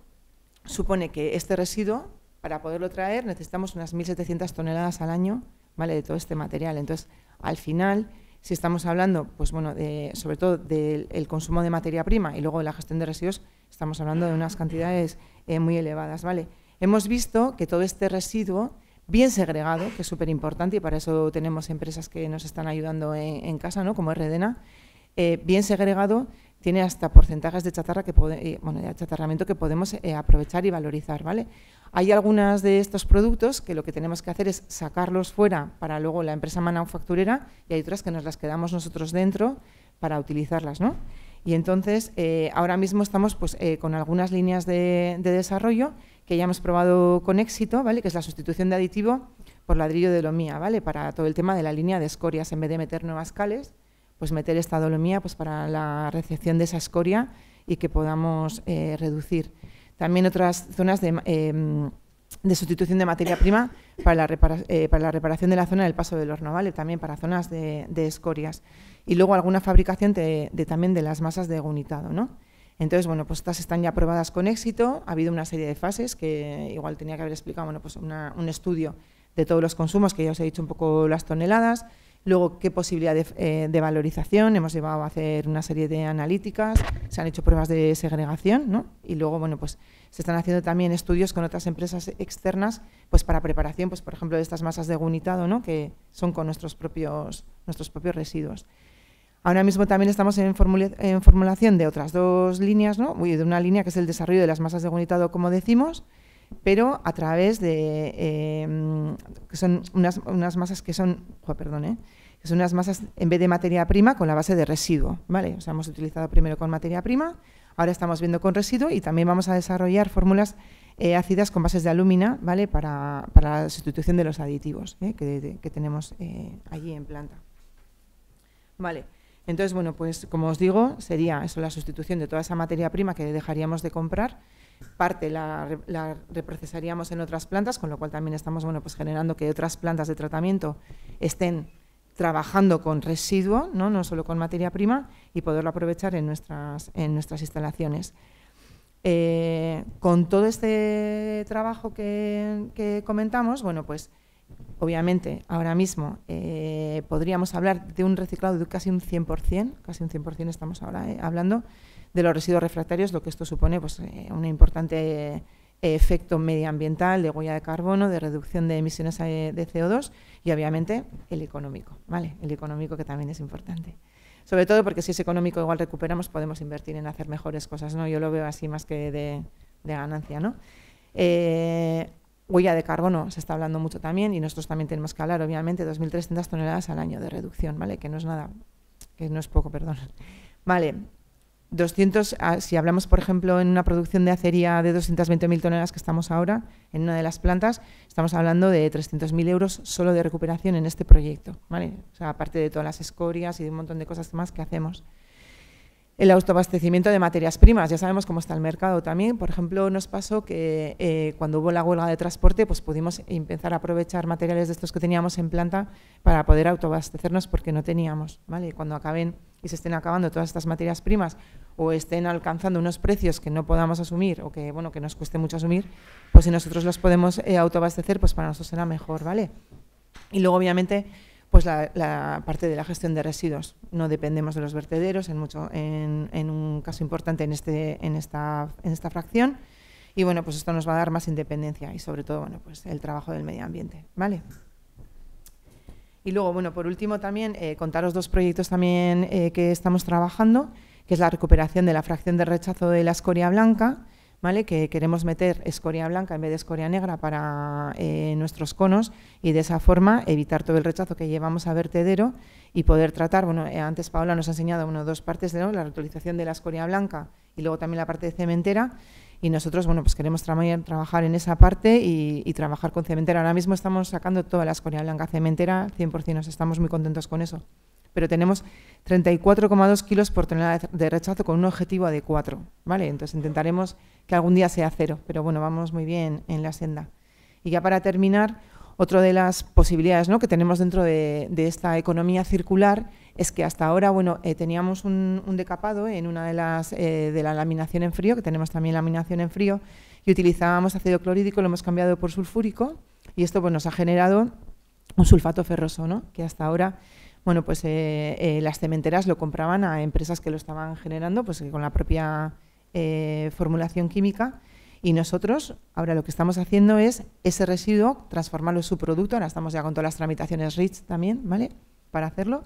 [SPEAKER 5] supone que este residuo, para poderlo traer, necesitamos unas 1.700 toneladas al año ¿vale? de todo este material. Entonces, al final, si estamos hablando, pues bueno, de, sobre todo del consumo de materia prima y luego de la gestión de residuos, estamos hablando de unas cantidades eh, muy elevadas. ¿vale? Hemos visto que todo este residuo bien segregado, que es súper importante y para eso tenemos empresas que nos están ayudando en, casa, ¿no? como Redena, eh, bien segregado, tiene hasta porcentajes de chatarra que eh, bueno, de que podemos eh, aprovechar y valorizar, ¿vale? Hay algunas de estos productos que lo que tenemos que hacer es sacarlos fuera para luego la empresa manufacturera y hay otras que nos las quedamos nosotros dentro para utilizarlas, ¿no? Y entonces ahora mismo estamos pues, con algunas líneas de desarrollo que ya hemos probado con éxito, ¿vale? que es la sustitución de aditivo por ladrillo de dolomía, ¿vale? para todo el tema de la línea de escorias. En vez de meter nuevas cales, pues meter esta dolomía pues, para la recepción de esa escoria y que podamos eh, reducir. También otras zonas de, eh, sustitución de materia prima eh, para la, reparación de la zona del paso del horno, ¿vale? también para zonas de, escorias. Y luego alguna fabricación de, también de las masas de agunitado, ¿no? Entonces, bueno, pues estas están ya aprobadas con éxito. Ha habido una serie de fases que igual tenía que haber explicado, bueno, pues un estudio de todos los consumos, que ya os he dicho un poco las toneladas. Luego, qué posibilidad eh, de, valorización. Hemos llevado a hacer una serie de analíticas, se han hecho pruebas de segregación, ¿no? Y luego, bueno, pues se están haciendo también estudios con otras empresas externas, pues para preparación, pues por ejemplo, de estas masas de gunitado, ¿no? Que son con nuestros propios, nuestros propios residuos. Ahora mismo también estamos en, formulación de otras dos líneas, de una línea que es el desarrollo de las masas de gunitado, como decimos, pero a través de eh, que son unas, masas que son, perdón, ¿eh? son unas masas en vez de materia prima con la base de residuo, ¿vale? O sea, hemos utilizado primero con materia prima, ahora estamos viendo con residuo y también vamos a desarrollar fórmulas eh, ácidas con bases de alumina, ¿vale? Para, la sustitución de los aditivos que, que tenemos allí en planta. Vale. Entonces, bueno, pues como os digo, sería eso la sustitución de toda esa materia prima que dejaríamos de comprar. Parte la, reprocesaríamos en otras plantas, con lo cual también estamos bueno, pues generando que otras plantas de tratamiento estén trabajando con residuo, no, solo con materia prima, y poderlo aprovechar en nuestras, en nuestras instalaciones. Eh, con todo este trabajo que comentamos, bueno, pues obviamente, ahora mismo eh, podríamos hablar de un reciclado de casi un 100%, casi un 100% estamos ahora eh, hablando, de los residuos refractarios, lo que esto supone pues, eh, un importante efecto medioambiental de huella de carbono, de reducción de emisiones de CO2 y, obviamente, el económico, ¿vale? El económico que también es importante. Sobre todo porque si es económico igual recuperamos, podemos invertir en hacer mejores cosas, ¿no? Yo lo veo así más que de, de ganancia, ¿no? Huella de carbono se está hablando mucho también y nosotros también tenemos que hablar, obviamente, 2.300 toneladas al año de reducción, ¿vale? Que no es nada, que no es poco, perdón. Vale, 200, ah, si hablamos, por ejemplo, en una producción de acería de 220.000 toneladas que estamos ahora, en una de las plantas, estamos hablando de 300.000 euros solo de recuperación en este proyecto, ¿vale? O sea, aparte de todas las escorias y de un montón de cosas más que hacemos. El autoabastecimiento de materias primas, ya sabemos cómo está el mercado también. Por ejemplo, nos pasó que eh, cuando hubo la huelga de transporte, pues pudimos empezar a aprovechar materiales de estos que teníamos en planta para poder autoabastecernos porque no teníamos. ¿vale? Cuando acaben y se estén acabando todas estas materias primas o estén alcanzando unos precios que no podamos asumir o que, bueno, que nos cueste mucho asumir, pues si nosotros los podemos eh, autoabastecer, pues para nosotros será mejor. ¿vale? Y luego, obviamente, pues la, parte de la gestión de residuos. No dependemos de los vertederos en, mucho, en, un caso importante en, este, en, esta, fracción. Y bueno, pues esto nos va a dar más independencia y sobre todo pues el trabajo del medio ambiente. ¿vale? Y luego, bueno, por último también eh, contaros dos proyectos también eh, que estamos trabajando, que es la recuperación de la fracción de rechazo de la escoria blanca que queremos meter escoria blanca en vez de escoria negra para eh, nuestros conos y de esa forma evitar todo el rechazo que llevamos a vertedero y poder tratar, bueno, eh, antes Paola nos ha enseñado uno, dos partes de la reutilización de la escoria blanca y luego también la parte de cementera y nosotros, bueno, pues queremos trabajar en esa parte y, trabajar con cementera. Ahora mismo estamos sacando toda la escoria blanca cementera, 100%, nos estamos muy contentos con eso pero tenemos 34,2 kilos por tonelada de rechazo con un objetivo de 4, ¿vale? Entonces intentaremos que algún día sea cero, pero bueno, vamos muy bien en la senda. Y ya para terminar, otra de las posibilidades que tenemos dentro de, esta economía circular es que hasta ahora bueno, eh, teníamos un, decapado en una de las eh, de la laminación en frío, que tenemos también laminación en frío, y utilizábamos ácido clorhídrico, lo hemos cambiado por sulfúrico, y esto pues, nos ha generado un sulfato ferroso, ¿no? que hasta ahora bueno, pues eh, eh, las cementeras lo compraban a empresas que lo estaban generando, pues con la propia eh, formulación química. Y nosotros ahora lo que estamos haciendo es ese residuo, transformarlo en su producto, ahora estamos ya con todas las tramitaciones REACH también, ¿vale? Para hacerlo.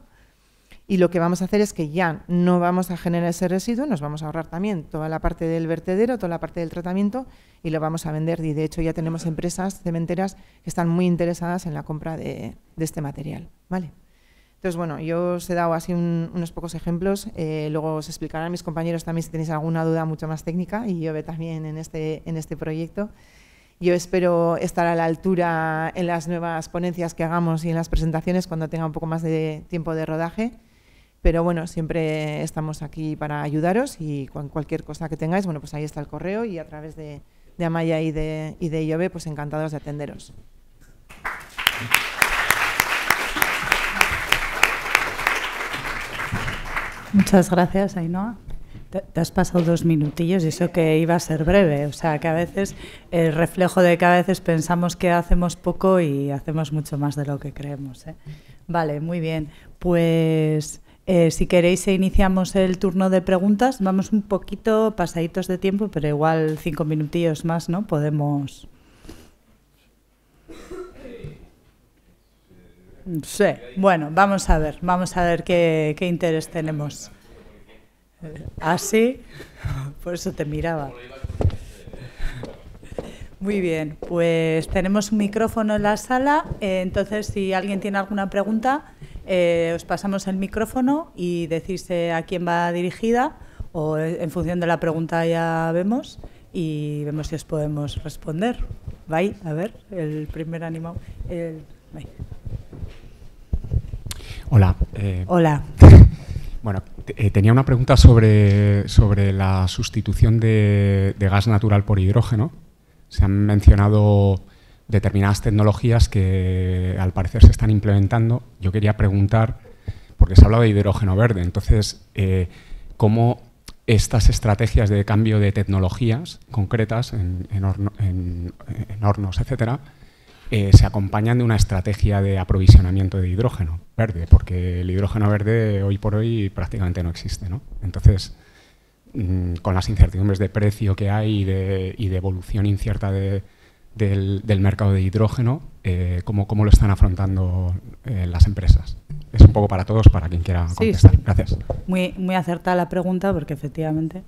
[SPEAKER 5] Y lo que vamos a hacer es que ya no vamos a generar ese residuo, nos vamos a ahorrar también toda la parte del vertedero, toda la parte del tratamiento y lo vamos a vender. Y de hecho ya tenemos empresas cementeras que están muy interesadas en la compra de, de este material, ¿vale? Entonces, bueno, yo os he dado así unos pocos ejemplos. Eh, luego os explicarán mis compañeros también si tenéis alguna duda mucho más técnica y yo ve también en este, en este proyecto. Yo espero estar a la altura en las nuevas ponencias que hagamos y en las presentaciones cuando tenga un poco más de tiempo de rodaje. Pero bueno, siempre estamos aquí para ayudaros y con cualquier cosa que tengáis, bueno, pues ahí está el correo y a través de, de Amaya y de, y de pues encantados de atenderos.
[SPEAKER 1] Muchas gracias, Ainhoa. Te, has pasado dos minutillos y eso que iba a ser breve. O sea, que a veces el reflejo de que a veces pensamos que hacemos poco y hacemos mucho más de lo que creemos. ¿eh? Vale, muy bien. Pues eh, si queréis, iniciamos el turno de preguntas. Vamos un poquito pasaditos de tiempo, pero igual cinco minutillos más, ¿no? Podemos. Sí, bueno, vamos a ver, vamos a ver qué, interés tenemos. Eh, así, por eso te miraba. Muy bien, pues tenemos un micrófono en la sala, eh, entonces si alguien tiene alguna pregunta, eh, os pasamos el micrófono y decís a quién va dirigida o en función de la pregunta ya vemos y vemos si os podemos responder. Bye, a ver, el primer animal.
[SPEAKER 4] Hola. Eh, Hola. Bueno, eh, tenía una pregunta sobre, la sustitución de, gas natural por hidrógeno. Se han mencionado determinadas tecnologías que al parecer se están implementando. Yo quería preguntar, porque se ha hablado de hidrógeno verde, entonces, eh, ¿cómo estas estrategias de cambio de tecnologías concretas en, en hornos, etcétera, eh, se acompañan de una estrategia de aprovisionamiento de hidrógeno verde, porque el hidrógeno verde hoy por hoy prácticamente no existe. ¿no? Entonces, mm, con las incertidumbres de precio que hay y de, evolución incierta del, mercado de hidrógeno, eh, ¿cómo, lo están afrontando eh, las empresas? Es un poco para todos, para quien quiera contestar. Gracias.
[SPEAKER 1] Muy, muy acertada la pregunta, porque efectivamente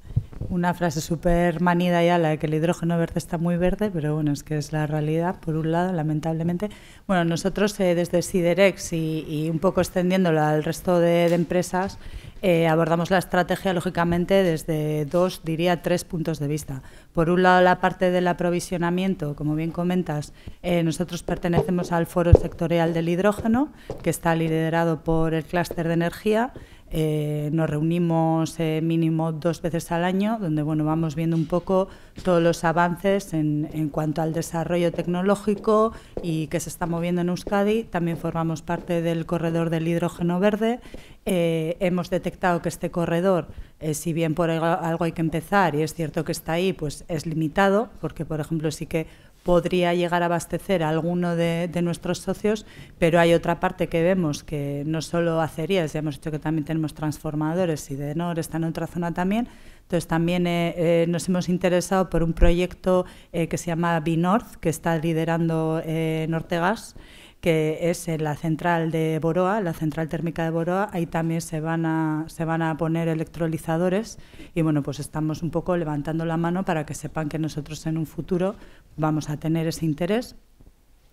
[SPEAKER 1] una frase súper manida ya, la de que el hidrógeno verde está muy verde, pero bueno, es que es la realidad, por un lado, lamentablemente. Bueno, nosotros eh, desde Siderex y, un poco extendiéndolo al resto de, empresas, eh, abordamos la estrategia, lógicamente, desde dos, diría tres puntos de vista. Por un lado, la parte del aprovisionamiento, como bien comentas, eh, nosotros pertenecemos al Foro Sectorial del Hidrógeno, que está liderado por el Clúster de Energía. Eh, nos reunimos eh, mínimo dos veces al año, donde bueno, vamos viendo un poco todos los avances en, cuanto al desarrollo tecnológico y que se está moviendo en Euskadi. También formamos parte del corredor del hidrógeno verde. Eh, hemos detectado que este corredor, si bien por algo hay que empezar y es cierto que está ahí, pues es limitado, porque por ejemplo sí que podría llegar a abastecer a alguno de, nuestros socios, pero hay otra parte que vemos que no solo acerías, ya hemos dicho que también tenemos transformadores y de NOR está en otra zona también. Entonces también eh, eh, nos hemos interesado por un proyecto eh, que se llama Binorth, que está liderando Nortegas que es la central de Boroa, la central térmica de Boroa, ahí también se van a, poner electrolizadores y bueno, pues estamos un poco levantando la mano para que sepan que nosotros en un futuro vamos a tener ese interés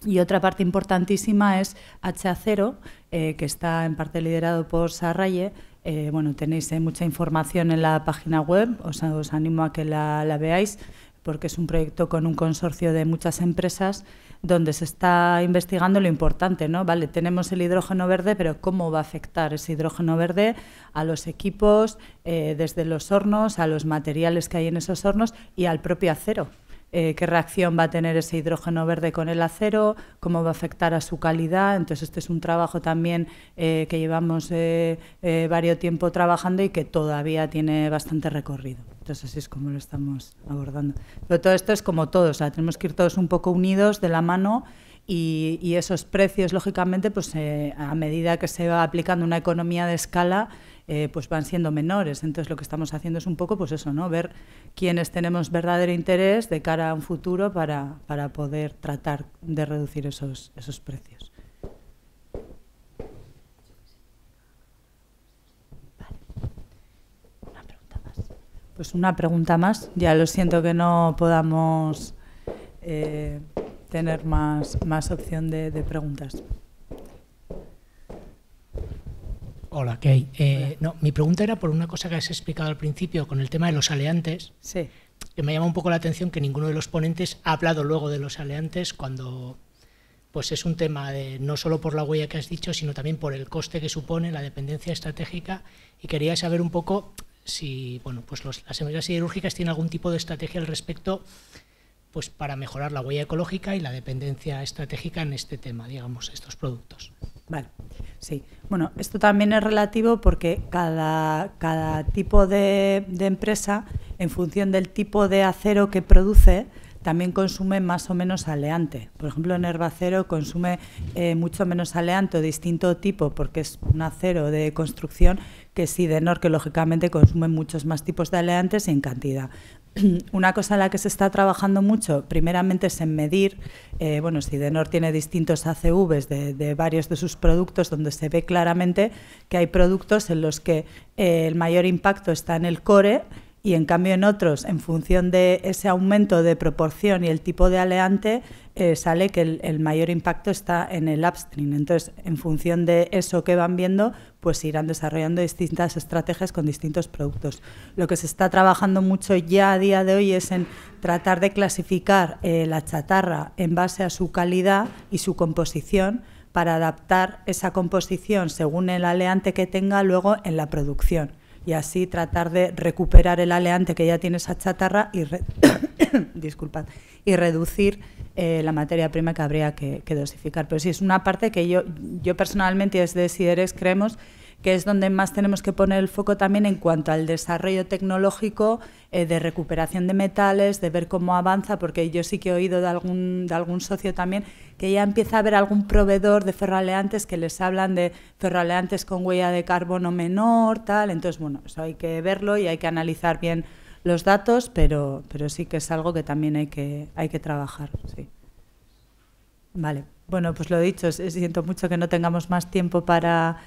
[SPEAKER 1] y otra parte importantísima es HA0, eh, que está en parte liderado por Sarraye. Eh, bueno, tenéis eh, mucha información en la página web, os, animo a que la veáis, porque es un proyecto con un consorcio de muchas empresas donde se está investigando lo importante, ¿no? Vale, tenemos el hidrógeno verde, pero ¿cómo va a afectar ese hidrógeno verde a los equipos, eh, desde los hornos, a los materiales que hay en esos hornos y al propio acero? Eh, qué reacción va a tener ese hidrógeno verde con el acero, cómo va a afectar a su calidad. Entonces, este es un trabajo también eh, que llevamos eh, varios tiempo trabajando y que todavía tiene bastante recorrido. Entonces, así es como lo estamos abordando. Pero todo esto es como todo, o tenemos que ir todos un poco unidos de la mano. Y, y esos precios, lógicamente, pues a medida que se va aplicando una economía de escala, eh, pues van siendo menores. Entonces lo que estamos haciendo es un poco pues eso, ¿no? Ver quiénes tenemos verdadero interés de cara a un futuro para, poder tratar de reducir esos, esos precios. Pues una pregunta más. Ya lo siento que no podamos eh, tener más, opción de preguntas. Hola, ¿qué hay? Eh, no, mi pregunta era por una cosa que has explicado al principio con el tema de los aleantes. Sí. Que me llama un poco la atención que ninguno de los ponentes ha hablado luego de los aleantes cuando pues es un tema de, no solo por la huella que has dicho, sino también por el coste que supone la dependencia estratégica. Y quería saber un poco si bueno, pues las empresas siderúrgicas tienen algún tipo de estrategia al respecto pues para mejorar la huella ecológica y la dependencia estratégica en este tema, digamos, estos productos. Vale, sí. Bueno, esto también es relativo porque cada, cada tipo de, empresa, en función del tipo de acero que produce, también consume más o menos aleante. Por ejemplo, en herbacero consume eh, mucho menos aleante o distinto tipo, porque es un acero de construcción que sí, de que lógicamente consume muchos más tipos de aleantes en cantidad. una cosa en la que se está trabajando mucho, primeramente es en medir, eh, bueno, DENOR tiene distintos ACVs de, varios de sus productos donde se ve claramente que hay productos en los que eh, el mayor impacto está en el core y en cambio en otros, en función de ese aumento de proporción y el tipo de aleante, eh, sale que el, mayor impacto está en el upstream. Entonces, en función de eso que van viendo, pues irán desarrollando distintas estrategias con distintos productos. Lo que se está trabajando mucho ya a día de hoy es en tratar de clasificar eh, la chatarra en base a su calidad y su composición para adaptar esa composición según el aleante que tenga luego en la producción y así tratar de recuperar el aleante que ya tiene esa chatarra y, y reducir eh, la materia prima que habría que, dosificar. Pero sí, es una parte que yo, yo personalmente es desde Sideres creemos que es donde más tenemos que poner el foco también en cuanto al desarrollo tecnológico eh, de recuperación de metales, de ver cómo avanza, porque yo sí que he oído de algún, de algún socio también que ya empieza a haber algún proveedor de ferroaleantes que les hablan de ferroaleantes con huella de carbono menor, tal. Entonces, bueno, eso hay que verlo y hay que analizar bien los datos, pero, pero sí que es algo que también hay que, hay que trabajar. Sí. Vale. Bueno, pues lo dicho, siento mucho que no tengamos más tiempo para,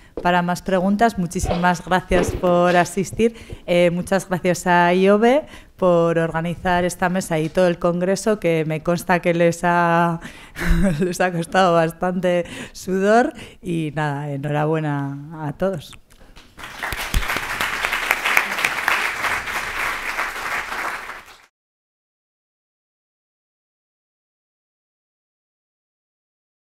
[SPEAKER 1] más preguntas. Muchísimas gracias por asistir. Eh, muchas gracias a IOBE por organizar esta mesa y todo el congreso, que me consta que les ha, les ha costado bastante sudor. Y nada, enhorabuena a todos.